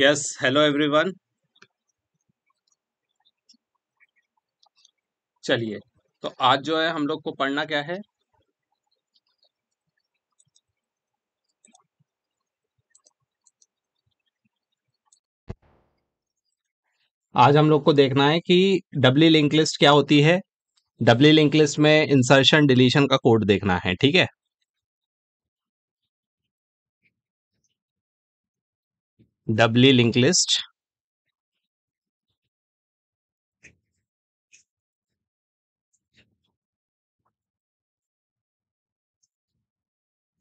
yes hello everyone चलिए तो आज जो है हम लोग को पढ़ना क्या है आज हम लोग को देखना है कि डब्ली लिंक लिस्ट क्या होती है डब्ली लिंक लिस्ट में इंसर्शन डिलीशन का कोड देखना है ठीक है doubly link list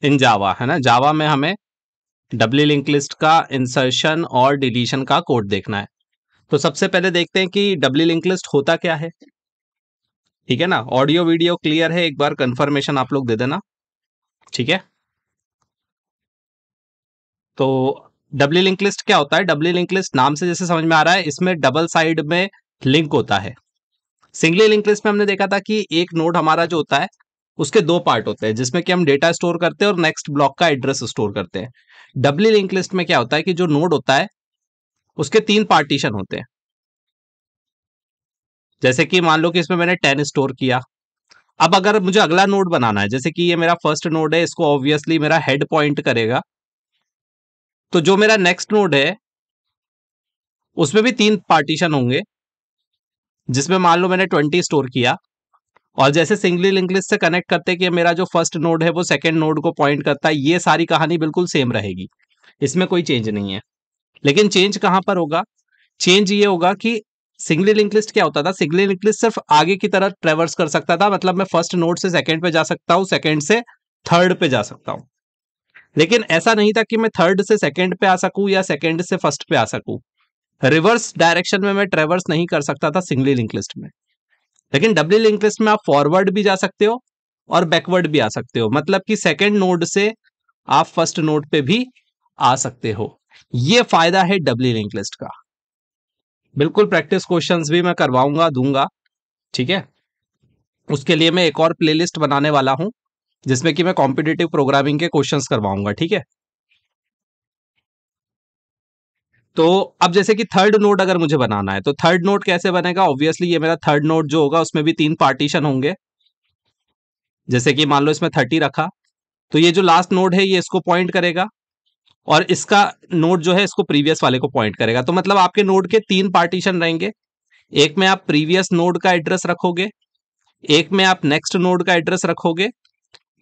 in Java है ना जावा में हमें डब्ल्यू लिंक लिस्ट का इंसर्शन और डिलीशन का कोड देखना है तो सबसे पहले देखते हैं कि डब्ल्यू लिंक लिस्ट होता क्या है ठीक है ना ऑडियो वीडियो क्लियर है एक बार कंफर्मेशन आप लोग दे देना ठीक है तो डब्ल्यू लिंक लिस्ट क्या होता है डबली लिंक लिस्ट नाम से जैसे समझ में आ रहा है इसमें डबल साइड में लिंक होता है सिंगली लिंक लिस्ट में हमने देखा था कि एक नोड हमारा जो होता है उसके दो पार्ट होते हैं जिसमें कि हम डेटा स्टोर करते हैं और नेक्स्ट ब्लॉक का एड्रेस स्टोर करते हैं डबली लिंक लिस्ट में क्या होता है कि जो नोड होता है उसके तीन पार्टीशन होते हैं जैसे कि मान लो कि इसमें मैंने टेन स्टोर किया अब अगर मुझे अगला नोड बनाना है जैसे कि ये मेरा फर्स्ट नोड है इसको ऑब्वियसली मेरा हेड पॉइंट करेगा तो जो मेरा नेक्स्ट नोड है उसमें भी तीन पार्टीशन होंगे जिसमें मान लो मैंने ट्वेंटी स्टोर किया और जैसे सिंगली लिंक लिस्ट से कनेक्ट करते कि मेरा जो फर्स्ट नोड है वो सेकंड नोड को पॉइंट करता है ये सारी कहानी बिल्कुल सेम रहेगी इसमें कोई चेंज नहीं है लेकिन चेंज कहां पर होगा चेंज ये होगा कि सिंगली लिंक लिस्ट क्या होता था सिंगली लिंक लिस्ट सिर्फ आगे की तरह ट्रेवर्स कर सकता था मतलब मैं फर्स्ट नोड से सेकेंड पे जा सकता हूँ सेकेंड से थर्ड पे जा सकता हूँ लेकिन ऐसा नहीं था कि मैं थर्ड से सेकेंड पे आ सकूं या सेकेंड से फर्स्ट पे आ सकूं रिवर्स डायरेक्शन में मैं ट्रेवर्स नहीं कर सकता था सिंगली लिंक लिस्ट में लेकिन डब्ली लिंक लिस्ट में आप फॉरवर्ड भी जा सकते हो और बैकवर्ड भी आ सकते हो मतलब कि सेकेंड नोड से आप फर्स्ट नोड पे भी आ सकते हो ये फायदा है डब्ली लिंक लिस्ट का बिल्कुल प्रैक्टिस क्वेश्चंस भी मैं करवाऊंगा दूंगा ठीक है उसके लिए मैं एक और प्लेलिस्ट बनाने वाला हूं जिसमें कि मैं कॉम्पिटेटिव प्रोग्रामिंग के क्वेश्चंस करवाऊंगा ठीक है तो अब जैसे कि थर्ड नोट अगर मुझे बनाना है तो थर्ड नोट कैसे बनेगा ऑब्वियसली ये मेरा थर्ड नोट जो होगा उसमें भी तीन पार्टीशन होंगे जैसे कि मान लो इसमें थर्टी रखा तो ये जो लास्ट नोड है ये इसको पॉइंट करेगा और इसका नोट जो है इसको प्रीवियस वाले को पॉइंट करेगा तो मतलब आपके नोड के तीन पार्टीशन रहेंगे एक में आप प्रीवियस नोड का एड्रेस रखोगे एक में आप नेक्स्ट नोड का एड्रेस रखोगे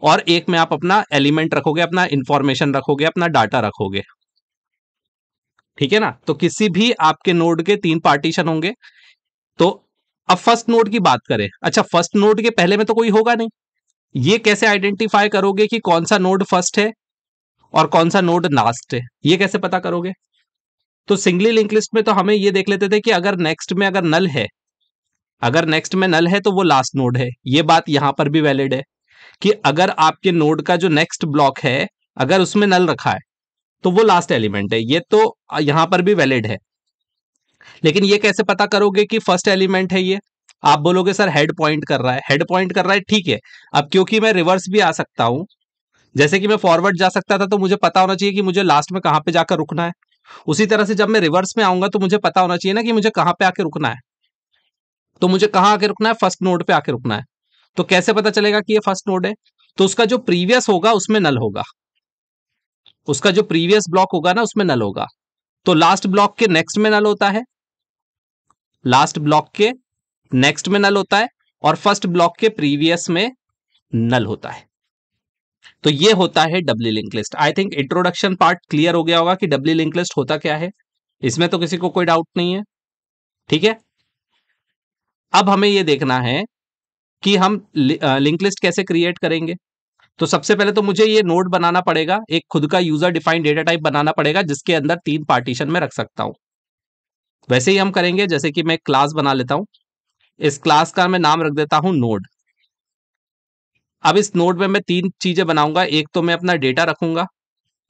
और एक में आप अपना एलिमेंट रखोगे अपना इंफॉर्मेशन रखोगे अपना डाटा रखोगे ठीक है ना तो किसी भी आपके नोड के तीन पार्टीशन होंगे तो अब फर्स्ट नोड की बात करें अच्छा फर्स्ट नोड के पहले में तो कोई होगा नहीं ये कैसे आइडेंटिफाई करोगे कि कौन सा नोड फर्स्ट है और कौन सा नोड लास्ट है ये कैसे पता करोगे तो सिंगली लिंक लिस्ट में तो हमें ये देख लेते थे कि अगर नेक्स्ट में अगर नल है अगर नेक्स्ट में नल है तो वो लास्ट नोड है ये बात यहां पर भी वैलिड है कि अगर आपके नोड का जो नेक्स्ट ब्लॉक है अगर उसमें नल रखा है तो वो लास्ट एलिमेंट है ये तो यहां पर भी वैलिड है लेकिन ये कैसे पता करोगे कि फर्स्ट एलिमेंट है ये आप बोलोगे सर हेड पॉइंट कर रहा है हेड पॉइंट कर रहा है ठीक है अब क्योंकि मैं रिवर्स भी आ सकता हूं जैसे कि मैं फॉरवर्ड जा सकता था तो मुझे पता होना चाहिए कि मुझे लास्ट में कहां पे जाकर रुकना है उसी तरह से जब मैं रिवर्स में आऊंगा तो मुझे पता होना चाहिए ना कि मुझे कहां पे आके रुकना है तो मुझे कहां आके रुकना है फर्स्ट नोड पे आके रुकना है तो कैसे पता चलेगा कि ये फर्स्ट नोड है तो उसका जो प्रीवियस होगा उसमें नल होगा उसका जो प्रीवियस ब्लॉक होगा ना उसमें नल होगा तो लास्ट ब्लॉक के नेक्स्ट में नल होता है लास्ट ब्लॉक के नेक्स्ट में नल होता है और फर्स्ट ब्लॉक के प्रीवियस में नल होता है तो ये होता है doubly link list I think introduction part clear हो गया होगा कि डब्ली लिंक लिस्ट होता क्या है इसमें तो किसी को कोई डाउट नहीं है ठीक है अब हमें यह देखना है कि हम लिंक लिस्ट कैसे क्रिएट करेंगे तो सबसे पहले तो मुझे ये नोड बनाना पड़ेगा एक खुद का यूजर डिफाइंड डेटा टाइप बनाना पड़ेगा जिसके अंदर तीन पार्टीशन में रख सकता हूं वैसे ही हम करेंगे जैसे कि मैं क्लास बना लेता हूं इस क्लास का मैं नाम रख देता हूं नोड अब इस नोड में मैं तीन चीजें बनाऊंगा एक तो मैं अपना डेटा रखूंगा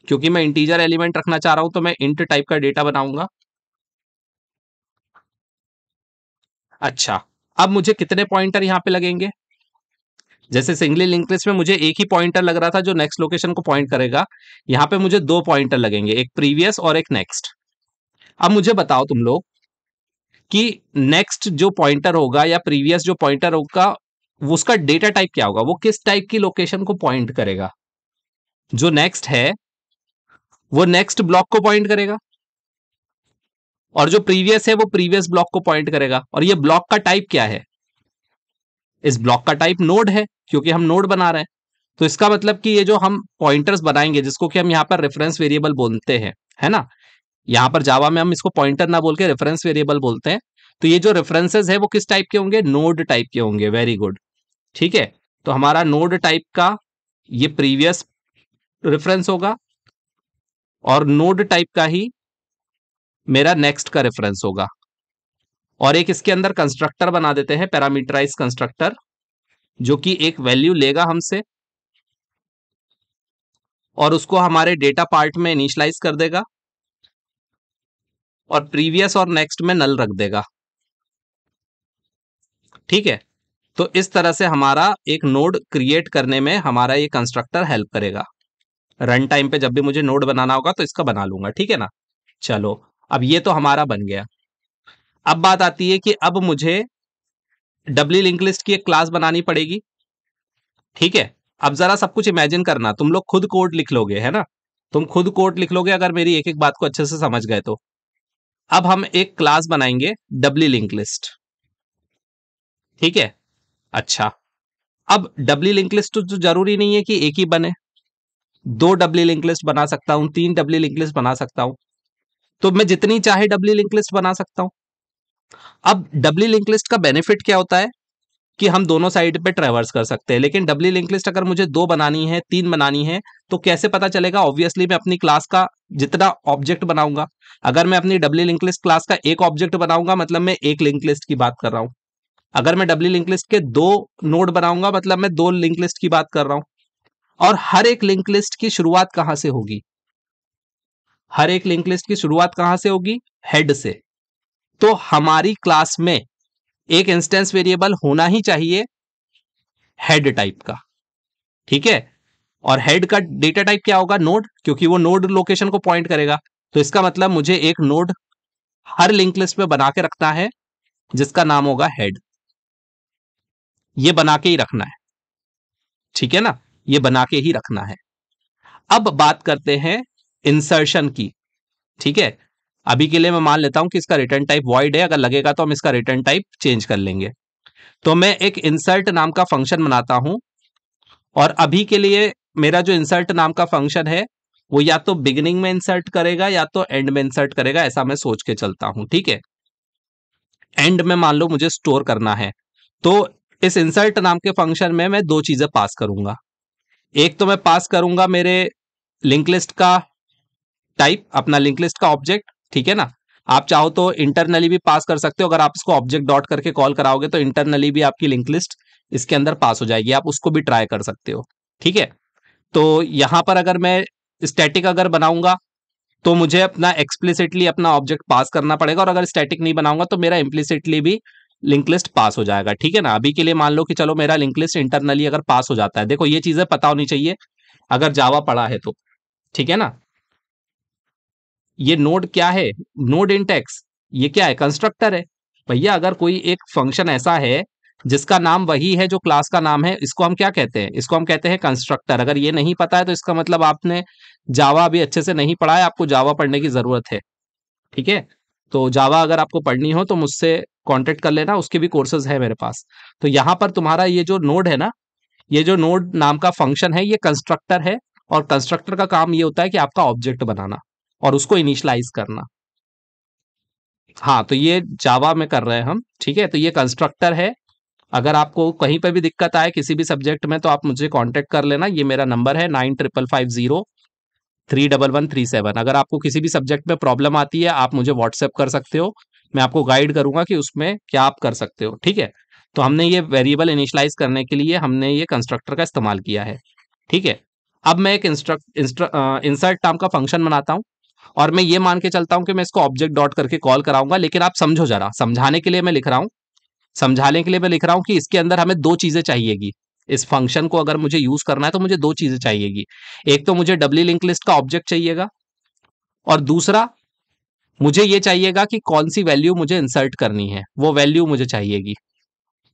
क्योंकि मैं इंटीजर एलिमेंट रखना चाह रहा हूं तो मैं इंट टाइप का डेटा बनाऊंगा अच्छा अब मुझे कितने पॉइंटर यहां पे लगेंगे जैसे सिंगली लिंक लिस्ट में मुझे एक ही पॉइंटर लग रहा था जो नेक्स्ट लोकेशन को पॉइंट करेगा यहां पे मुझे दो पॉइंटर लगेंगे एक प्रीवियस और एक नेक्स्ट अब मुझे बताओ तुम लोग कि नेक्स्ट जो पॉइंटर होगा या प्रीवियस जो पॉइंटर होगा उसका डेटा टाइप क्या होगा वो किस टाइप की लोकेशन को पॉइंट करेगा जो नेक्स्ट है वो नेक्स्ट ब्लॉक को पॉइंट करेगा और जो प्रीवियस है वो प्रीवियस ब्लॉक को पॉइंट करेगा और ये ब्लॉक का टाइप क्या है इस ब्लॉक का टाइप नोड है क्योंकि हम नोड बना रहे हैं तो इसका मतलब कि ये जो हम पॉइंटर्स बनाएंगे जिसको कि हम यहाँ पर रेफरेंस वेरिएबल बोलते हैं है ना यहाँ पर जावा में हम इसको पॉइंटर ना बोल के रेफरेंस वेरिएबल बोलते हैं तो ये जो रेफरेंसेज है वो किस टाइप के होंगे नोड टाइप के होंगे वेरी गुड ठीक है तो हमारा नोड टाइप का ये प्रीवियस रेफरेंस होगा और नोड टाइप का ही मेरा नेक्स्ट का रेफरेंस होगा और एक इसके अंदर कंस्ट्रक्टर बना देते हैं पैरामीटराइज कंस्ट्रक्टर जो कि एक वैल्यू लेगा हमसे और उसको हमारे डेटा पार्ट में इनिशलाइज कर देगा और प्रीवियस और नेक्स्ट में नल रख देगा ठीक है तो इस तरह से हमारा एक नोड क्रिएट करने में हमारा ये कंस्ट्रक्टर हेल्प करेगा रन टाइम पे जब भी मुझे नोड बनाना होगा तो इसका बना लूंगा ठीक है ना चलो अब ये तो हमारा बन गया अब बात आती है कि अब मुझे डब्ली लिंक लिस्ट की एक क्लास बनानी पड़ेगी ठीक है अब जरा सब कुछ इमेजिन करना तुम लोग खुद कोड लिख लोगे है ना तुम खुद कोड लिख लोगे अगर मेरी एक एक बात को अच्छे से समझ गए तो अब हम एक क्लास बनाएंगे डब्ली लिंक लिस्ट ठीक है अच्छा अब डब्ली लिंक लिस्ट तो जरूरी नहीं है कि एक ही बने दो डब्ली लिंक लिस्ट बना सकता हूं तीन डब्ली लिंक लिस्ट बना सकता हूं तो मैं जितनी चाहे डबली लिंक लिस्ट बना सकता हूं अब डबली लिंक लिस्ट का बेनिफिट क्या होता है कि हम दोनों साइड पे ट्रेवर्स कर सकते हैं लेकिन डबली लिंक लिस्ट अगर मुझे दो बनानी है तीन बनानी है तो कैसे पता चलेगा ऑब्वियसली मैं अपनी क्लास का जितना ऑब्जेक्ट बनाऊंगा अगर मैं अपनी डबली लिंक लिस्ट क्लास का एक ऑब्जेक्ट बनाऊंगा मतलब मैं एक लिंक लिस्ट की बात कर रहा हूँ अगर मैं डबली लिंक लिस्ट के दो नोड बनाऊंगा मतलब मैं दो लिंक लिस्ट की बात कर रहा हूँ और हर एक लिंक लिस्ट की शुरुआत कहाँ से होगी हर एक लिंक लिस्ट की शुरुआत कहां से होगी हेड से तो हमारी क्लास में एक इंस्टेंस वेरिएबल होना ही चाहिए हेड टाइप का ठीक है और हेड का डेटा टाइप क्या होगा नोड क्योंकि वो नोड लोकेशन को पॉइंट करेगा तो इसका मतलब मुझे एक नोड हर लिंक लिस्ट में बना के रखना है जिसका नाम होगा हेड ये बना के ही रखना है ठीक है ना ये बना के ही रखना है अब बात करते हैं इंसर्शन की ठीक है अभी के लिए मैं मान लेता हूं कि इसका रिटर्न टाइप वॉइड है अगर लगेगा तो हम इसका रिटर्न टाइप चेंज कर लेंगे तो मैं एक इंसर्ट नाम का फंक्शन बनाता हूं और अभी के लिए मेरा जो इंसर्ट नाम का फंक्शन है वो या तो बिगिनिंग में इंसर्ट करेगा या तो एंड में इंसर्ट करेगा ऐसा मैं सोच के चलता हूं ठीक है एंड में मान लो मुझे स्टोर करना है तो इस इंसर्ट नाम के फंक्शन में मैं दो चीजें पास करूंगा एक तो मैं पास करूंगा मेरे लिंक लिस्ट का टाइप अपना लिंक लिस्ट का ऑब्जेक्ट ठीक है ना आप चाहो तो इंटरनली भी पास कर सकते हो अगर आप इसको ऑब्जेक्ट डॉट करके कॉल कराओगे तो इंटरनली भी आपकी लिंक लिस्ट इसके अंदर पास हो जाएगी आप उसको भी ट्राई कर सकते हो ठीक है तो यहां पर अगर मैं स्टैटिक अगर बनाऊंगा तो मुझे अपना एक्सप्लिसिटली अपना ऑब्जेक्ट पास करना पड़ेगा और अगर स्टैटिक नहीं बनाऊंगा तो मेरा इम्प्लिसिटली भी लिंक लिस्ट पास हो जाएगा ठीक है ना अभी के लिए मान लो कि चलो मेरा लिंक लिस्ट इंटरनली अगर पास हो जाता है देखो ये चीजें पता होनी चाहिए अगर जावा पड़ा है तो ठीक है ना ये नोड क्या है नोड इंटेक्स ये क्या है कंस्ट्रक्टर है भैया अगर कोई एक फंक्शन ऐसा है जिसका नाम वही है जो क्लास का नाम है इसको हम क्या कहते हैं इसको हम कहते हैं कंस्ट्रक्टर अगर ये नहीं पता है तो इसका मतलब आपने जावा अभी अच्छे से नहीं पढ़ा है आपको जावा पढ़ने की ज़रूरत है ठीक है तो जावा अगर आपको पढ़नी हो तो मुझसे कॉन्टेक्ट कर लेना उसके भी कोर्सेज है मेरे पास तो यहाँ पर तुम्हारा ये जो नोड है ना ये जो नोड नाम का फंक्शन है ये कंस्ट्रक्टर है और कंस्ट्रक्टर का काम ये होता है कि आपका ऑब्जेक्ट बनाना और उसको इनिशलाइज करना हाँ तो ये जावा में कर रहे हैं हम ठीक है तो ये कंस्ट्रक्टर है अगर आपको कहीं पर भी दिक्कत आए किसी भी सब्जेक्ट में तो आप मुझे कॉन्टेक्ट कर लेना ये मेरा नंबर है nine triple five zero three double one three seven अगर आपको किसी भी सब्जेक्ट में प्रॉब्लम आती है आप मुझे व्हाट्सएप कर सकते हो मैं आपको गाइड करूंगा कि उसमें क्या आप कर सकते हो ठीक है तो हमने ये वेरिएबल इनिशलाइज करने के लिए हमने ये कंस्ट्रक्टर का इस्तेमाल किया है ठीक है अब मैं एक इंस्ट्रक्ट इंसर्ट टर्म का फंक्शन बनाता हूँ और मैं ये मान के चलता हूं कि मैं इसको ऑब्जेक्ट डॉट करके कॉल कराऊंगा लेकिन आप समझो जरा समझाने के लिए मैं लिख रहा हूं समझाने के लिए मैं लिख रहा हूँ कि इसके अंदर हमें दो चीजें चाहिएगी इस फंक्शन को अगर मुझे यूज करना है तो मुझे दो चीजें चाहिएगी एक तो मुझे डब्ली लिंक लिस्ट का ऑब्जेक्ट चाहिएगा और दूसरा मुझे ये चाहिएगा कि कौन सी वैल्यू मुझे इंसर्ट करनी है वो वैल्यू मुझे चाहिएगी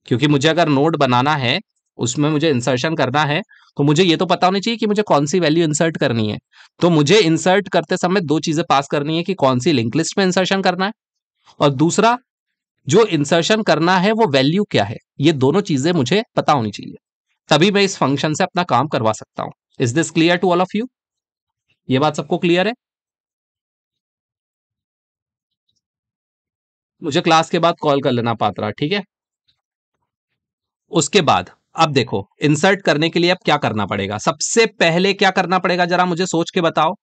क्योंकि मुझे अगर नोड बनाना है उसमें मुझे इंसर्शन करना है तो मुझे ये तो पता होना चाहिए कि मुझे कौन सी वैल्यू इंसर्ट करनी है तो मुझे इंसर्ट करते समय दो चीजें पास करनी है कि कौन सी लिंक लिस्ट में इंसर्शन करना है और दूसरा जो इंसर्शन करना है वो वैल्यू क्या है ये दोनों चीजें मुझे पता होनी चाहिए तभी मैं इस फंक्शन से अपना काम करवा सकता हूं is this clear to all of you ये बात सबको क्लियर है मुझे क्लास के बाद कॉल कर लेना पात्रा ठीक है उसके बाद अब देखो इंसर्ट करने के लिए अब क्या करना पड़ेगा सबसे पहले क्या करना पड़ेगा जरा मुझे सोच के बताओ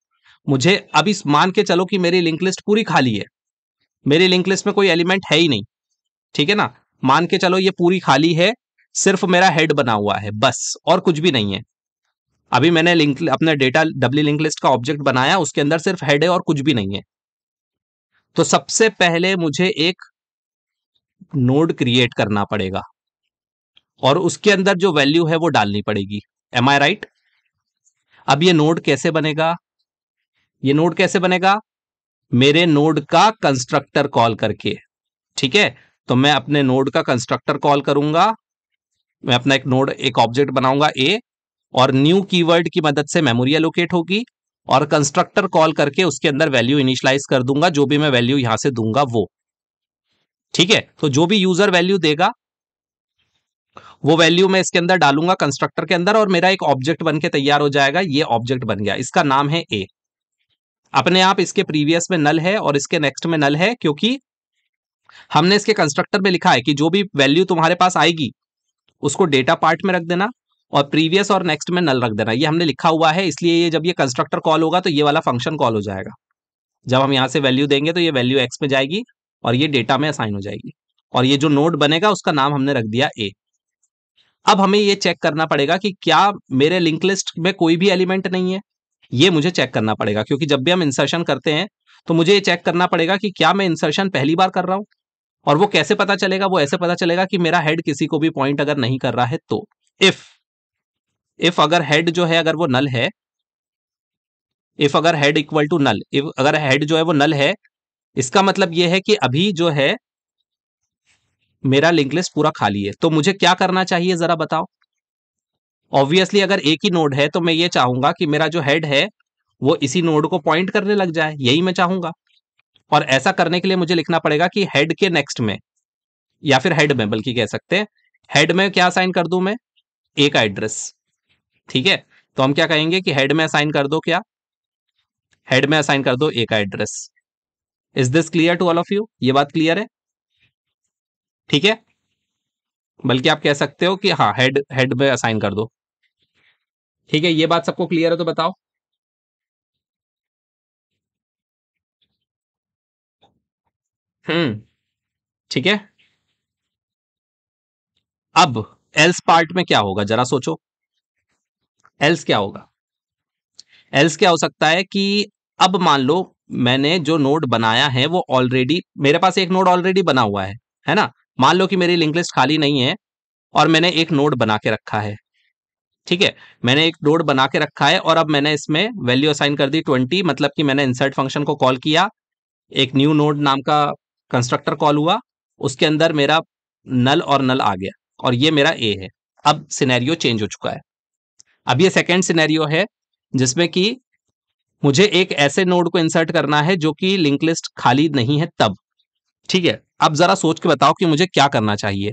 मुझे अब इस मान के चलो कि मेरी लिंक लिस्ट पूरी खाली है मेरी लिंक लिस्ट में कोई एलिमेंट है ही नहीं ठीक है ना मान के चलो ये पूरी खाली है सिर्फ मेरा हेड बना हुआ है बस और कुछ भी नहीं है अभी मैंने लिंक अपना डेटा डब्ल्यू लिंक लिस्ट का ऑब्जेक्ट बनाया उसके अंदर सिर्फ हेड है और कुछ भी नहीं है तो सबसे पहले मुझे एक नोड क्रिएट करना पड़ेगा और उसके अंदर जो वैल्यू है वो डालनी पड़ेगी एम आई राइट अब ये नोड कैसे बनेगा ये नोड कैसे बनेगा मेरे नोड का कंस्ट्रक्टर कॉल करके ठीक है तो मैं अपने नोड का कंस्ट्रक्टर कॉल करूंगा मैं अपना एक नोड एक ऑब्जेक्ट बनाऊंगा ए और न्यू कीवर्ड की मदद से मेमोरी एलोकेट होगी और कंस्ट्रक्टर कॉल करके उसके अंदर वैल्यू इनिशलाइज कर दूंगा जो भी मैं वैल्यू यहां से दूंगा वो ठीक है तो जो भी यूजर वैल्यू देगा वो वैल्यू मैं इसके अंदर डालूंगा कंस्ट्रक्टर के अंदर और मेरा एक ऑब्जेक्ट बन के तैयार हो जाएगा ये ऑब्जेक्ट बन गया इसका नाम है ए अपने आप इसके प्रीवियस में नल है और इसके नेक्स्ट में नल है क्योंकि हमने इसके कंस्ट्रक्टर में लिखा है कि जो भी वैल्यू तुम्हारे पास आएगी उसको डेटा पार्ट में रख देना और प्रीवियस और नेक्स्ट में नल रख देना ये हमने लिखा हुआ है इसलिए ये जब ये कंस्ट्रक्टर कॉल होगा तो ये वाला फंक्शन कॉल हो जाएगा जब हम यहाँ से वैल्यू देंगे तो ये वैल्यू एक्स में जाएगी और ये डेटा में असाइन हो जाएगी और ये जो नोड बनेगा उसका नाम हमने रख दिया ए अब हमें ये चेक करना पड़ेगा कि क्या मेरे लिंक लिस्ट में कोई भी एलिमेंट नहीं है ये मुझे चेक करना पड़ेगा क्योंकि जब भी हम इंसर्शन करते हैं तो मुझे ये चेक करना पड़ेगा कि क्या मैं इंसर्शन पहली बार कर रहा हूं और वो कैसे पता चलेगा वो ऐसे पता चलेगा कि मेरा हेड किसी को भी पॉइंट अगर नहीं कर रहा है तो इफ इफ अगर हेड जो है अगर वो नल है इफ अगर head equal to null if अगर हेड जो है वो नल है इसका मतलब ये है कि अभी जो है मेरा लिंक लिस्ट पूरा खाली है तो मुझे क्या करना चाहिए जरा बताओ ऑब्वियसली अगर एक ही नोड है तो मैं ये चाहूंगा कि मेरा जो हेड है वो इसी नोड को पॉइंट करने लग जाए यही मैं चाहूंगा और ऐसा करने के लिए मुझे लिखना पड़ेगा कि हेड के नेक्स्ट में या फिर हेड में बल्कि कह सकते हैं हेड में क्या साइन कर दू मैं एक एड्रेस ठीक है तो हम क्या कहेंगे कि हेड में असाइन कर दो क्या हेड में असाइन कर दो एक address is this clear to all of you ये बात क्लियर है ठीक है बल्कि आप कह सकते हो कि हाँ हेड हेड में असाइन कर दो ठीक है ये बात सबको क्लियर है तो बताओ हम्म ठीक है अब एल्स पार्ट में क्या होगा जरा सोचो एल्स क्या होगा एल्स क्या हो सकता है कि अब मान लो मैंने जो नोड बनाया है वो ऑलरेडी मेरे पास एक नोड ऑलरेडी बना हुआ है है ना मान लो कि मेरी लिंक लिस्ट खाली नहीं है और मैंने एक नोड बना के रखा है ठीक है मैंने एक नोड बना के रखा है और अब मैंने इसमें वैल्यू असाइन कर दी ट्वेंटी मतलब कि मैंने इंसर्ट फंक्शन को कॉल किया एक न्यू नोड नाम का कंस्ट्रक्टर कॉल हुआ उसके अंदर मेरा नल और नल आ गया और ये मेरा ए है अब सिनेरियो चेंज हो चुका है अब ये सेकेंड सिनेरियो है जिसमें कि मुझे एक ऐसे नोड को इंसर्ट करना है जो कि लिंक लिस्ट खाली नहीं है तब ठीक है अब जरा सोच के बताओ कि मुझे क्या करना चाहिए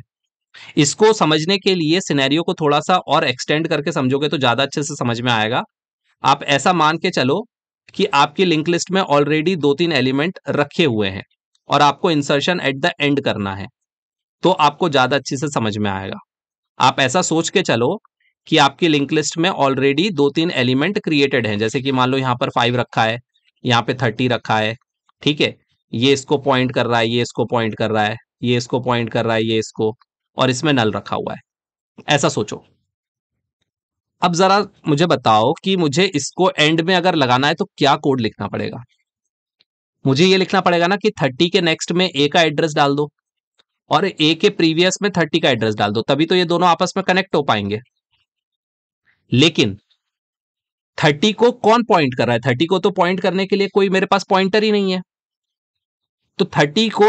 इसको समझने के लिए सिनेरियो को थोड़ा सा और एक्सटेंड करके समझोगे तो ज्यादा अच्छे से समझ में आएगा आप ऐसा मान के चलो कि आपकी लिंक लिस्ट में ऑलरेडी दो तीन एलिमेंट रखे हुए हैं और आपको इंसर्शन एट द एंड करना है तो आपको ज्यादा अच्छे से समझ में आएगा आप ऐसा सोच के चलो कि आपकी लिंक लिस्ट में ऑलरेडी दो तीन एलिमेंट क्रिएटेड हैं जैसे कि मान लो यहां पर फाइव रखा है यहाँ पे थर्टी रखा है ठीक है ये इसको पॉइंट कर रहा है ये इसको पॉइंट कर रहा है ये इसको पॉइंट कर रहा है ये इसको और इसमें नल रखा हुआ है ऐसा सोचो अब जरा मुझे बताओ कि मुझे इसको एंड में अगर लगाना है तो क्या कोड लिखना पड़ेगा मुझे ये लिखना पड़ेगा ना कि थर्टी के नेक्स्ट में ए का एड्रेस डाल दो और ए के प्रीवियस में थर्टी का एड्रेस डाल दो तभी तो ये दोनों आपस में कनेक्ट हो पाएंगे लेकिन थर्टी को कौन पॉइंट कर रहा है थर्टी को तो पॉइंट करने के लिए कोई मेरे पास पॉइंटर ही नहीं है तो थर्टी को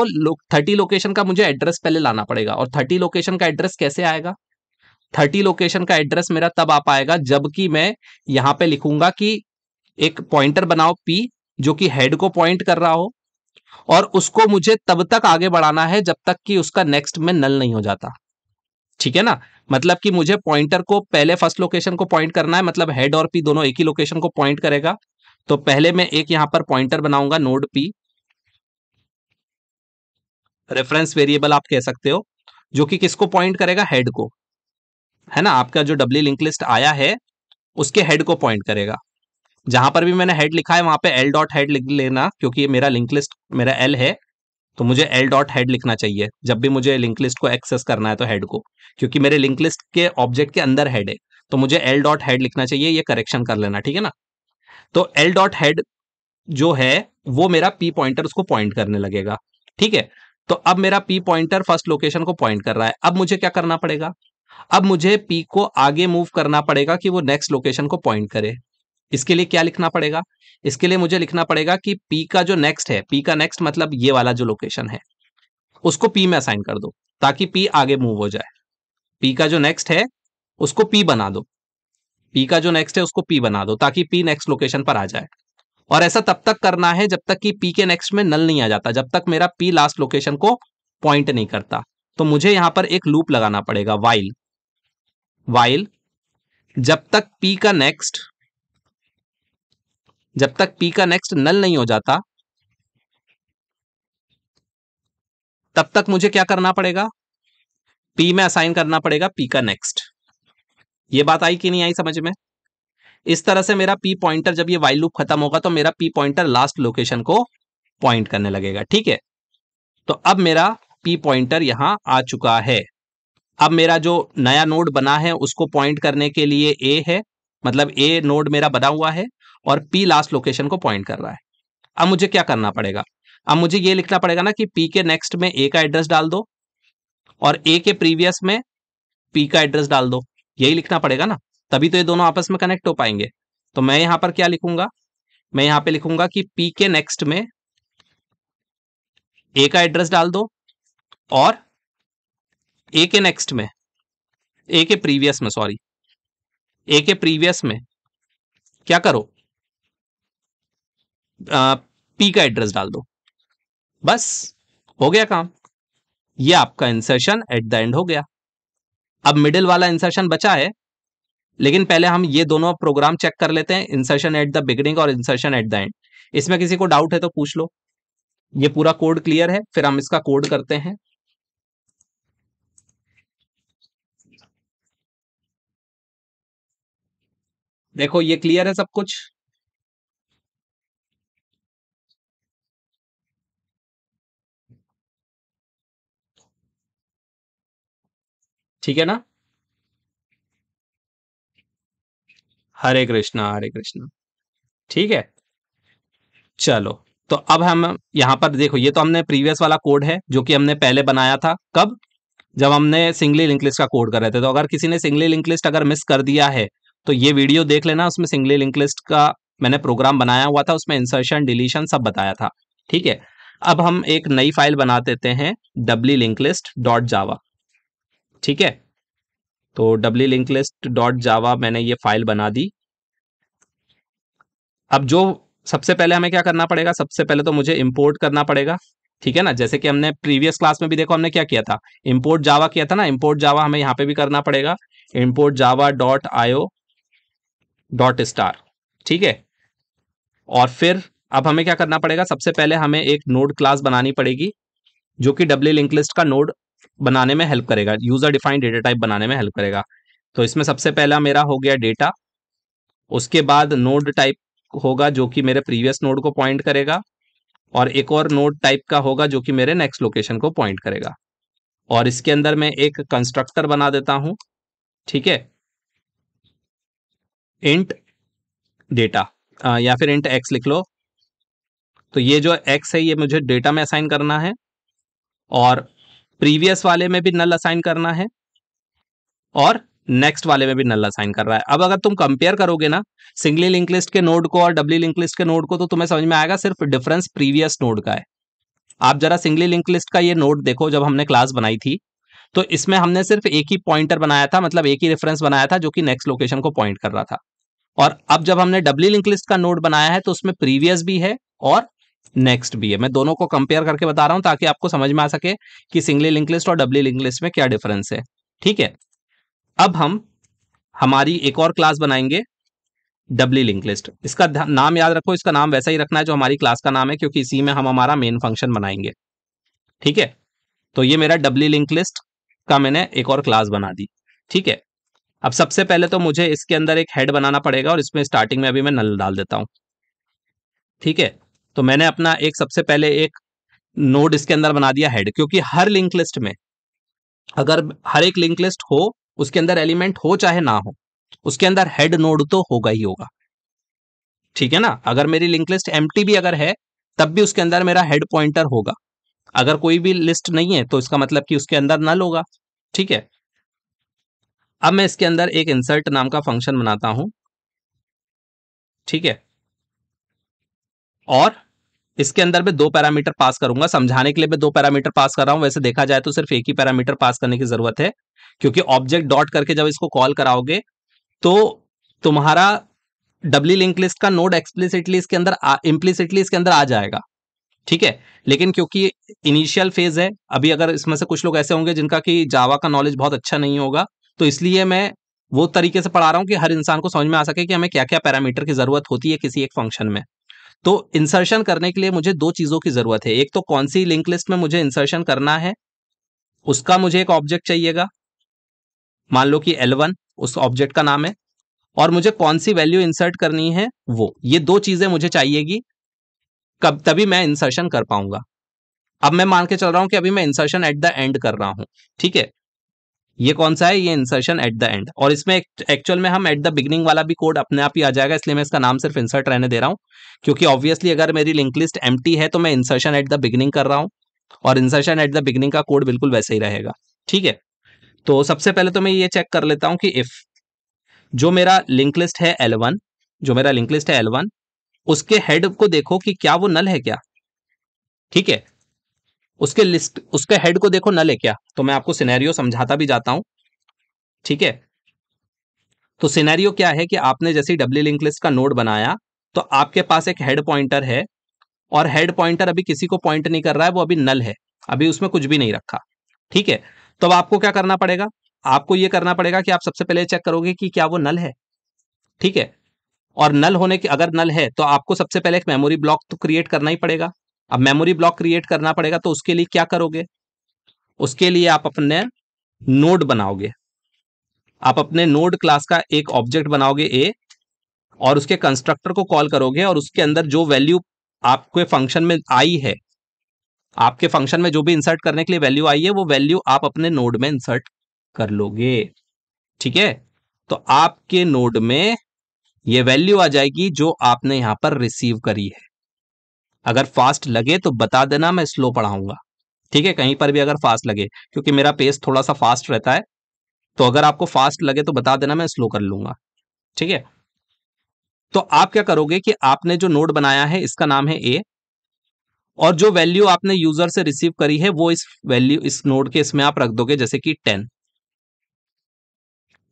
थर्टी लोकेशन का मुझे एड्रेस पहले लाना पड़ेगा और थर्टी लोकेशन का एड्रेस कैसे आएगा थर्टी लोकेशन का एड्रेस मेरा तब आ पाएगा जबकि मैं यहां पे लिखूंगा कि एक पॉइंटर बनाओ पी जो कि हेड को पॉइंट कर रहा हो और उसको मुझे तब तक आगे बढ़ाना है जब तक कि उसका नेक्स्ट में नल नहीं हो जाता ठीक है ना मतलब कि मुझे पॉइंटर को पहले फर्स्ट लोकेशन को पॉइंट करना है मतलब हेड और पी दोनों एक ही लोकेशन को पॉइंट करेगा तो पहले मैं एक यहां पर पॉइंटर बनाऊंगा नोड पी रेफरेंस वेरिएबल आप कह सकते हो जो कि किसको पॉइंट करेगा हेड को है ना आपका जो डब्ल्यू लिंक लिस्ट आया है उसके हेड को पॉइंट करेगा जहां पर भी मैंने हेड लिखा है वहां पे एल डॉट हेड लिख लेना क्योंकि ये मेरा लिंक लिस्ट मेरा एल है तो मुझे एल डॉट हेड लिखना चाहिए जब भी मुझे लिंक लिस्ट को एक्सेस करना है तो हेड को क्योंकि मेरे लिंक लिस्ट के ऑब्जेक्ट के अंदर हेड है तो मुझे एल डॉट हेड लिखना चाहिए ये करेक्शन कर लेना ठीक है ना तो एल डॉट हेड जो है वो मेरा पी पॉइंटर उसको पॉइंट करने लगेगा ठीक है तो अब मेरा पी पॉइंटर फर्स्ट लोकेशन को पॉइंट कर रहा है अब मुझे क्या करना पड़ेगा अब मुझे पी को आगे मूव करना पड़ेगा कि वो नेक्स्ट लोकेशन को पॉइंट करे इसके लिए क्या लिखना पड़ेगा इसके लिए मुझे लिखना पड़ेगा कि पी का जो नेक्स्ट है पी का नेक्स्ट मतलब ये वाला जो लोकेशन है उसको पी में असाइन कर दो ताकि पी आगे मूव हो जाए पी का जो नेक्स्ट है उसको पी बना दो पी का जो नेक्स्ट है उसको पी बना दो ताकि पी नेक्स्ट लोकेशन पर आ जाए और ऐसा तब तक करना है जब तक कि पी के नेक्स्ट में नल नहीं आ जाता जब तक मेरा पी लास्ट लोकेशन को पॉइंट नहीं करता तो मुझे यहां पर एक लूप लगाना पड़ेगा वाइल वाइल जब तक पी का नेक्स्ट जब तक पी का नेक्स्ट नल नहीं हो जाता तब तक मुझे क्या करना पड़ेगा पी में असाइन करना पड़ेगा पी का नेक्स्ट ये बात आई कि नहीं आई समझ में इस तरह से मेरा पी पॉइंटर जब ये वाइल लूप खत्म होगा तो मेरा पी पॉइंटर लास्ट लोकेशन को पॉइंट करने लगेगा ठीक है तो अब मेरा पी पॉइंटर यहां आ चुका है अब मेरा जो नया नोड बना है उसको पॉइंट करने के लिए ए है मतलब ए नोड मेरा बना हुआ है और पी लास्ट लोकेशन को पॉइंट कर रहा है अब मुझे क्या करना पड़ेगा अब मुझे ये लिखना पड़ेगा ना कि पी के नेक्स्ट में ए का एड्रेस डाल दो और ए के प्रीवियस में पी का एड्रेस डाल दो यही लिखना पड़ेगा ना तभी तो ये दोनों आपस में कनेक्ट हो पाएंगे तो मैं यहां पर क्या लिखूंगा मैं यहां पे लिखूंगा कि पी के नेक्स्ट में ए का एड्रेस डाल दो और ए के नेक्स्ट में ए के प्रीवियस में सॉरी ए के प्रीवियस में क्या करो आ, पी का एड्रेस डाल दो बस हो गया काम ये आपका इंसर्शन एट द एंड हो गया अब मिडिल वाला इंसर्शन बचा है लेकिन पहले हम ये दोनों प्रोग्राम चेक कर लेते हैं इंसर्शन एट द बिगनिंग और इंसर्शन एट द एंड इसमें किसी को डाउट है तो पूछ लो ये पूरा कोड क्लियर है फिर हम इसका कोड करते हैं देखो ये क्लियर है सब कुछ ठीक है ना हरे कृष्णा हरे कृष्णा ठीक है चलो तो अब हम यहाँ पर देखो ये तो हमने प्रीवियस वाला कोड है जो कि हमने पहले बनाया था कब जब हमने सिंगली लिंक लिस्ट का कोड कर रहे थे तो अगर किसी ने सिंगली लिंक लिस्ट अगर मिस कर दिया है तो ये वीडियो देख लेना उसमें सिंगली लिंक लिस्ट का मैंने प्रोग्राम बनाया हुआ था उसमें इंसर्शन डिलीशन सब बताया था ठीक है अब हम एक नई फाइल बना देते हैं doubly link list dot Java ठीक है तो doubly link list dot Java मैंने ये फाइल बना दी अब जो सबसे पहले हमें क्या करना पड़ेगा सबसे पहले तो मुझे इम्पोर्ट करना पड़ेगा ठीक है ना जैसे कि हमने प्रीवियस क्लास में भी देखो हमने क्या किया था इम्पोर्ट जावा किया था ना इम्पोर्ट जावा हमें यहाँ पे भी करना पड़ेगा import Java dot IO dot star ठीक है और फिर अब हमें क्या करना पड़ेगा सबसे पहले हमें एक नोड क्लास बनानी पड़ेगी जो कि डब्ल्यू लिंक लिस्ट का नोड बनाने में हेल्प करेगा यूजर डिफाइंड डेटा टाइप बनाने में हेल्प करेगा तो इसमें सबसे पहला मेरा हो गया डेटा उसके बाद नोड टाइप होगा जो कि मेरे प्रीवियस नोड को पॉइंट करेगा और एक और नोड टाइप का होगा जो कि मेरे नेक्स्ट लोकेशन को पॉइंट करेगा और इसके अंदर मैं एक कंस्ट्रक्टर बना देता हूं ठीक है इंट डेटा या फिर इंट एक्स लिख लो तो ये जो एक्स है ये मुझे डेटा में असाइन करना है और प्रीवियस वाले में भी नल असाइन करना है और नेक्स्ट वाले में भी नल असाइन कर रहा है अब अगर तुम कंपेयर करोगे ना सिंगली लिंक लिस्ट के नोड को और डब्ली लिंक लिस्ट के नोड को तो तुम्हें समझ में आएगा सिर्फ डिफरेंस प्रीवियस नोड का है आप जरा सिंगली लिंक लिस्ट का ये नोड देखो जब हमने क्लास बनाई थी तो इसमें हमने सिर्फ एक ही पॉइंटर बनाया था मतलब एक ही रेफरेंस बनाया था जो कि नेक्स्ट लोकेशन को पॉइंट कर रहा था और अब जब हमने डब्ली लिंक लिस्ट का नोड बनाया है तो उसमें प्रीवियस भी है और नेक्स्ट भी है मैं दोनों को कंपेयर करके बता रहा हूं ताकि आपको समझ में आ सके कि सिंगली लिंक लिस्ट और डबली लिंक लिस्ट में क्या डिफरेंस है ठीक है अब हम हमारी एक और क्लास बनाएंगे डबली लिंक लिस्ट इसका नाम याद रखो इसका नाम वैसा ही रखना है जो हमारी क्लास का नाम है क्योंकि इसी में हम हमारा मेन फंक्शन बनाएंगे ठीक है तो ये मेरा डबली लिंक लिस्ट का मैंने एक और क्लास बना दी ठीक है अब सबसे पहले तो मुझे इसके अंदर एक हेड बनाना पड़ेगा और इसमें स्टार्टिंग में अभी मैं नल डाल देता हूं ठीक है तो मैंने अपना एक सबसे पहले एक नोड इसके अंदर बना दिया हेड क्योंकि हर लिंक लिस्ट में अगर हर एक लिंक लिस्ट हो उसके अंदर एलिमेंट हो चाहे ना हो उसके अंदर हेड नोड तो होगा ही होगा ठीक है ना अगर मेरी लिंक लिस्ट एम भी अगर है तब भी उसके अंदर मेरा हेड पॉइंटर होगा अगर कोई भी लिस्ट नहीं है तो इसका मतलब कि उसके अंदर नल होगा ठीक है अब मैं इसके अंदर एक इंसर्ट नाम का फंक्शन बनाता हूं ठीक है और इसके अंदर मैं दो पैरामीटर पास करूंगा समझाने के लिए मैं दो पैरामीटर पास कर रहा हूं वैसे देखा जाए तो सिर्फ एक ही पैरामीटर पास करने की जरूरत है क्योंकि ऑब्जेक्ट डॉट करके जब इसको कॉल कराओगे तो तुम्हारा डब्ली लिंक लिस्ट का नोड एक्सप्लिसिटली इसके अंदर इम्प्लिसिटली इसके अंदर आ जाएगा ठीक है लेकिन क्योंकि इनिशियल फेज है अभी अगर इसमें से कुछ लोग ऐसे होंगे जिनका कि जावा का नॉलेज बहुत अच्छा नहीं होगा तो इसलिए मैं वो तरीके से पढ़ा रहा हूँ कि हर इंसान को समझ में आ सके कि हमें क्या क्या पैरामीटर की जरूरत होती है किसी एक फंक्शन में तो इंसर्शन करने के लिए मुझे दो चीज़ों की ज़रूरत है एक तो कौन सी लिंक लिस्ट में मुझे इंसर्शन करना है उसका मुझे एक ऑब्जेक्ट चाहिएगा मान लो कि L1 उस ऑब्जेक्ट का नाम है और मुझे कौन सी वैल्यू इंसर्ट करनी है वो ये दो चीज़ें मुझे चाहिएगी कब तभी मैं इंसर्शन कर पाऊंगा अब मैं मान के चल रहा हूं कि अभी मैं इंसर्शन एट द एंड कर रहा हूं ठीक है ये कौन सा है ये इंसर्शन एट द एंड और इसमें एक्चुअल में हम एट द बिगनिंग वाला भी कोड अपने आप ही आ जाएगा इसलिए मैं इसका नाम सिर्फ इंसर्ट रहने दे रहा हूँ क्योंकि ऑब्वियसली अगर मेरी लिंक लिस्ट एम है तो मैं इंसर्शन एट द बिगनिंग कर रहा हूँ और इंसर्शन एट द बिगनिंग का कोड बिल्कुल वैसे ही रहेगा ठीक है तो सबसे पहले तो मैं ये चेक कर लेता हूँ कि इफ जो मेरा लिंक लिस्ट है एल जो मेरा लिंक लिस्ट है एल उसके हेड को देखो कि क्या वो नल है क्या ठीक है उसके लिस्ट उसके हेड को देखो नल है क्या तो मैं आपको सिनेरियो समझाता भी जाता हूं ठीक है तो सिनेरियो क्या है कि आपने जैसे डब्ल्यू लिंक लिस्ट का नोड बनाया तो आपके पास एक हेड पॉइंटर है और हेड पॉइंटर अभी किसी को पॉइंट नहीं कर रहा है वो अभी नल है अभी उसमें कुछ भी नहीं रखा ठीक है तो अब आपको क्या करना पड़ेगा आपको ये करना पड़ेगा कि आप सबसे पहले चेक करोगे कि क्या वो नल है ठीक है और नल होने के अगर नल है तो आपको सबसे पहले एक मेमोरी ब्लॉक तो क्रिएट करना ही पड़ेगा अब मेमोरी ब्लॉक क्रिएट करना पड़ेगा तो उसके लिए क्या करोगे उसके लिए आप अपने नोड बनाओगे आप अपने नोड क्लास का एक ऑब्जेक्ट बनाओगे ए और उसके कंस्ट्रक्टर को कॉल करोगे और उसके अंदर जो वैल्यू आपके फंक्शन में आई है आपके फंक्शन में जो भी इंसर्ट करने के लिए वैल्यू आई है वो वैल्यू आप अपने नोड में इंसर्ट कर लोगे ठीक है तो आपके नोड में ये वैल्यू आ जाएगी जो आपने यहां पर रिसीव करी है अगर फास्ट लगे तो बता देना मैं स्लो पढ़ाऊंगा ठीक है कहीं पर भी अगर फास्ट लगे क्योंकि मेरा पेस थोड़ा सा फास्ट रहता है तो अगर आपको फास्ट लगे तो बता देना मैं स्लो कर लूंगा ठीक है तो आप क्या करोगे कि आपने जो नोट बनाया है इसका नाम है ए और जो वैल्यू आपने यूजर से रिसीव करी है वो इस वैल्यू इस नोट के इसमें आप रख दोगे जैसे कि टेन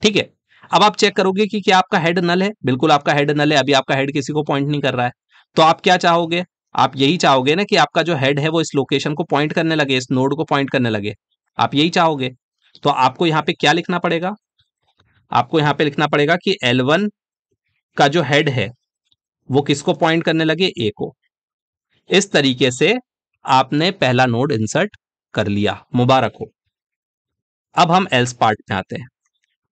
ठीक है अब आप चेक करोगे कि क्या आपका हेड नल है बिल्कुल आपका हेड नल है अभी आपका हेड किसी को पॉइंट नहीं कर रहा है तो आप क्या चाहोगे आप यही चाहोगे ना कि आपका जो हेड है वो इस लोकेशन को पॉइंट करने लगे इस नोड को पॉइंट करने लगे आप यही चाहोगे तो आपको यहाँ पे क्या लिखना पड़ेगा आपको यहाँ पे लिखना पड़ेगा कि L1 का जो हेड है वो किसको पॉइंट करने लगे ए को इस तरीके से आपने पहला नोड इंसर्ट कर लिया मुबारक हो अब हम एल्स पार्ट में आते हैं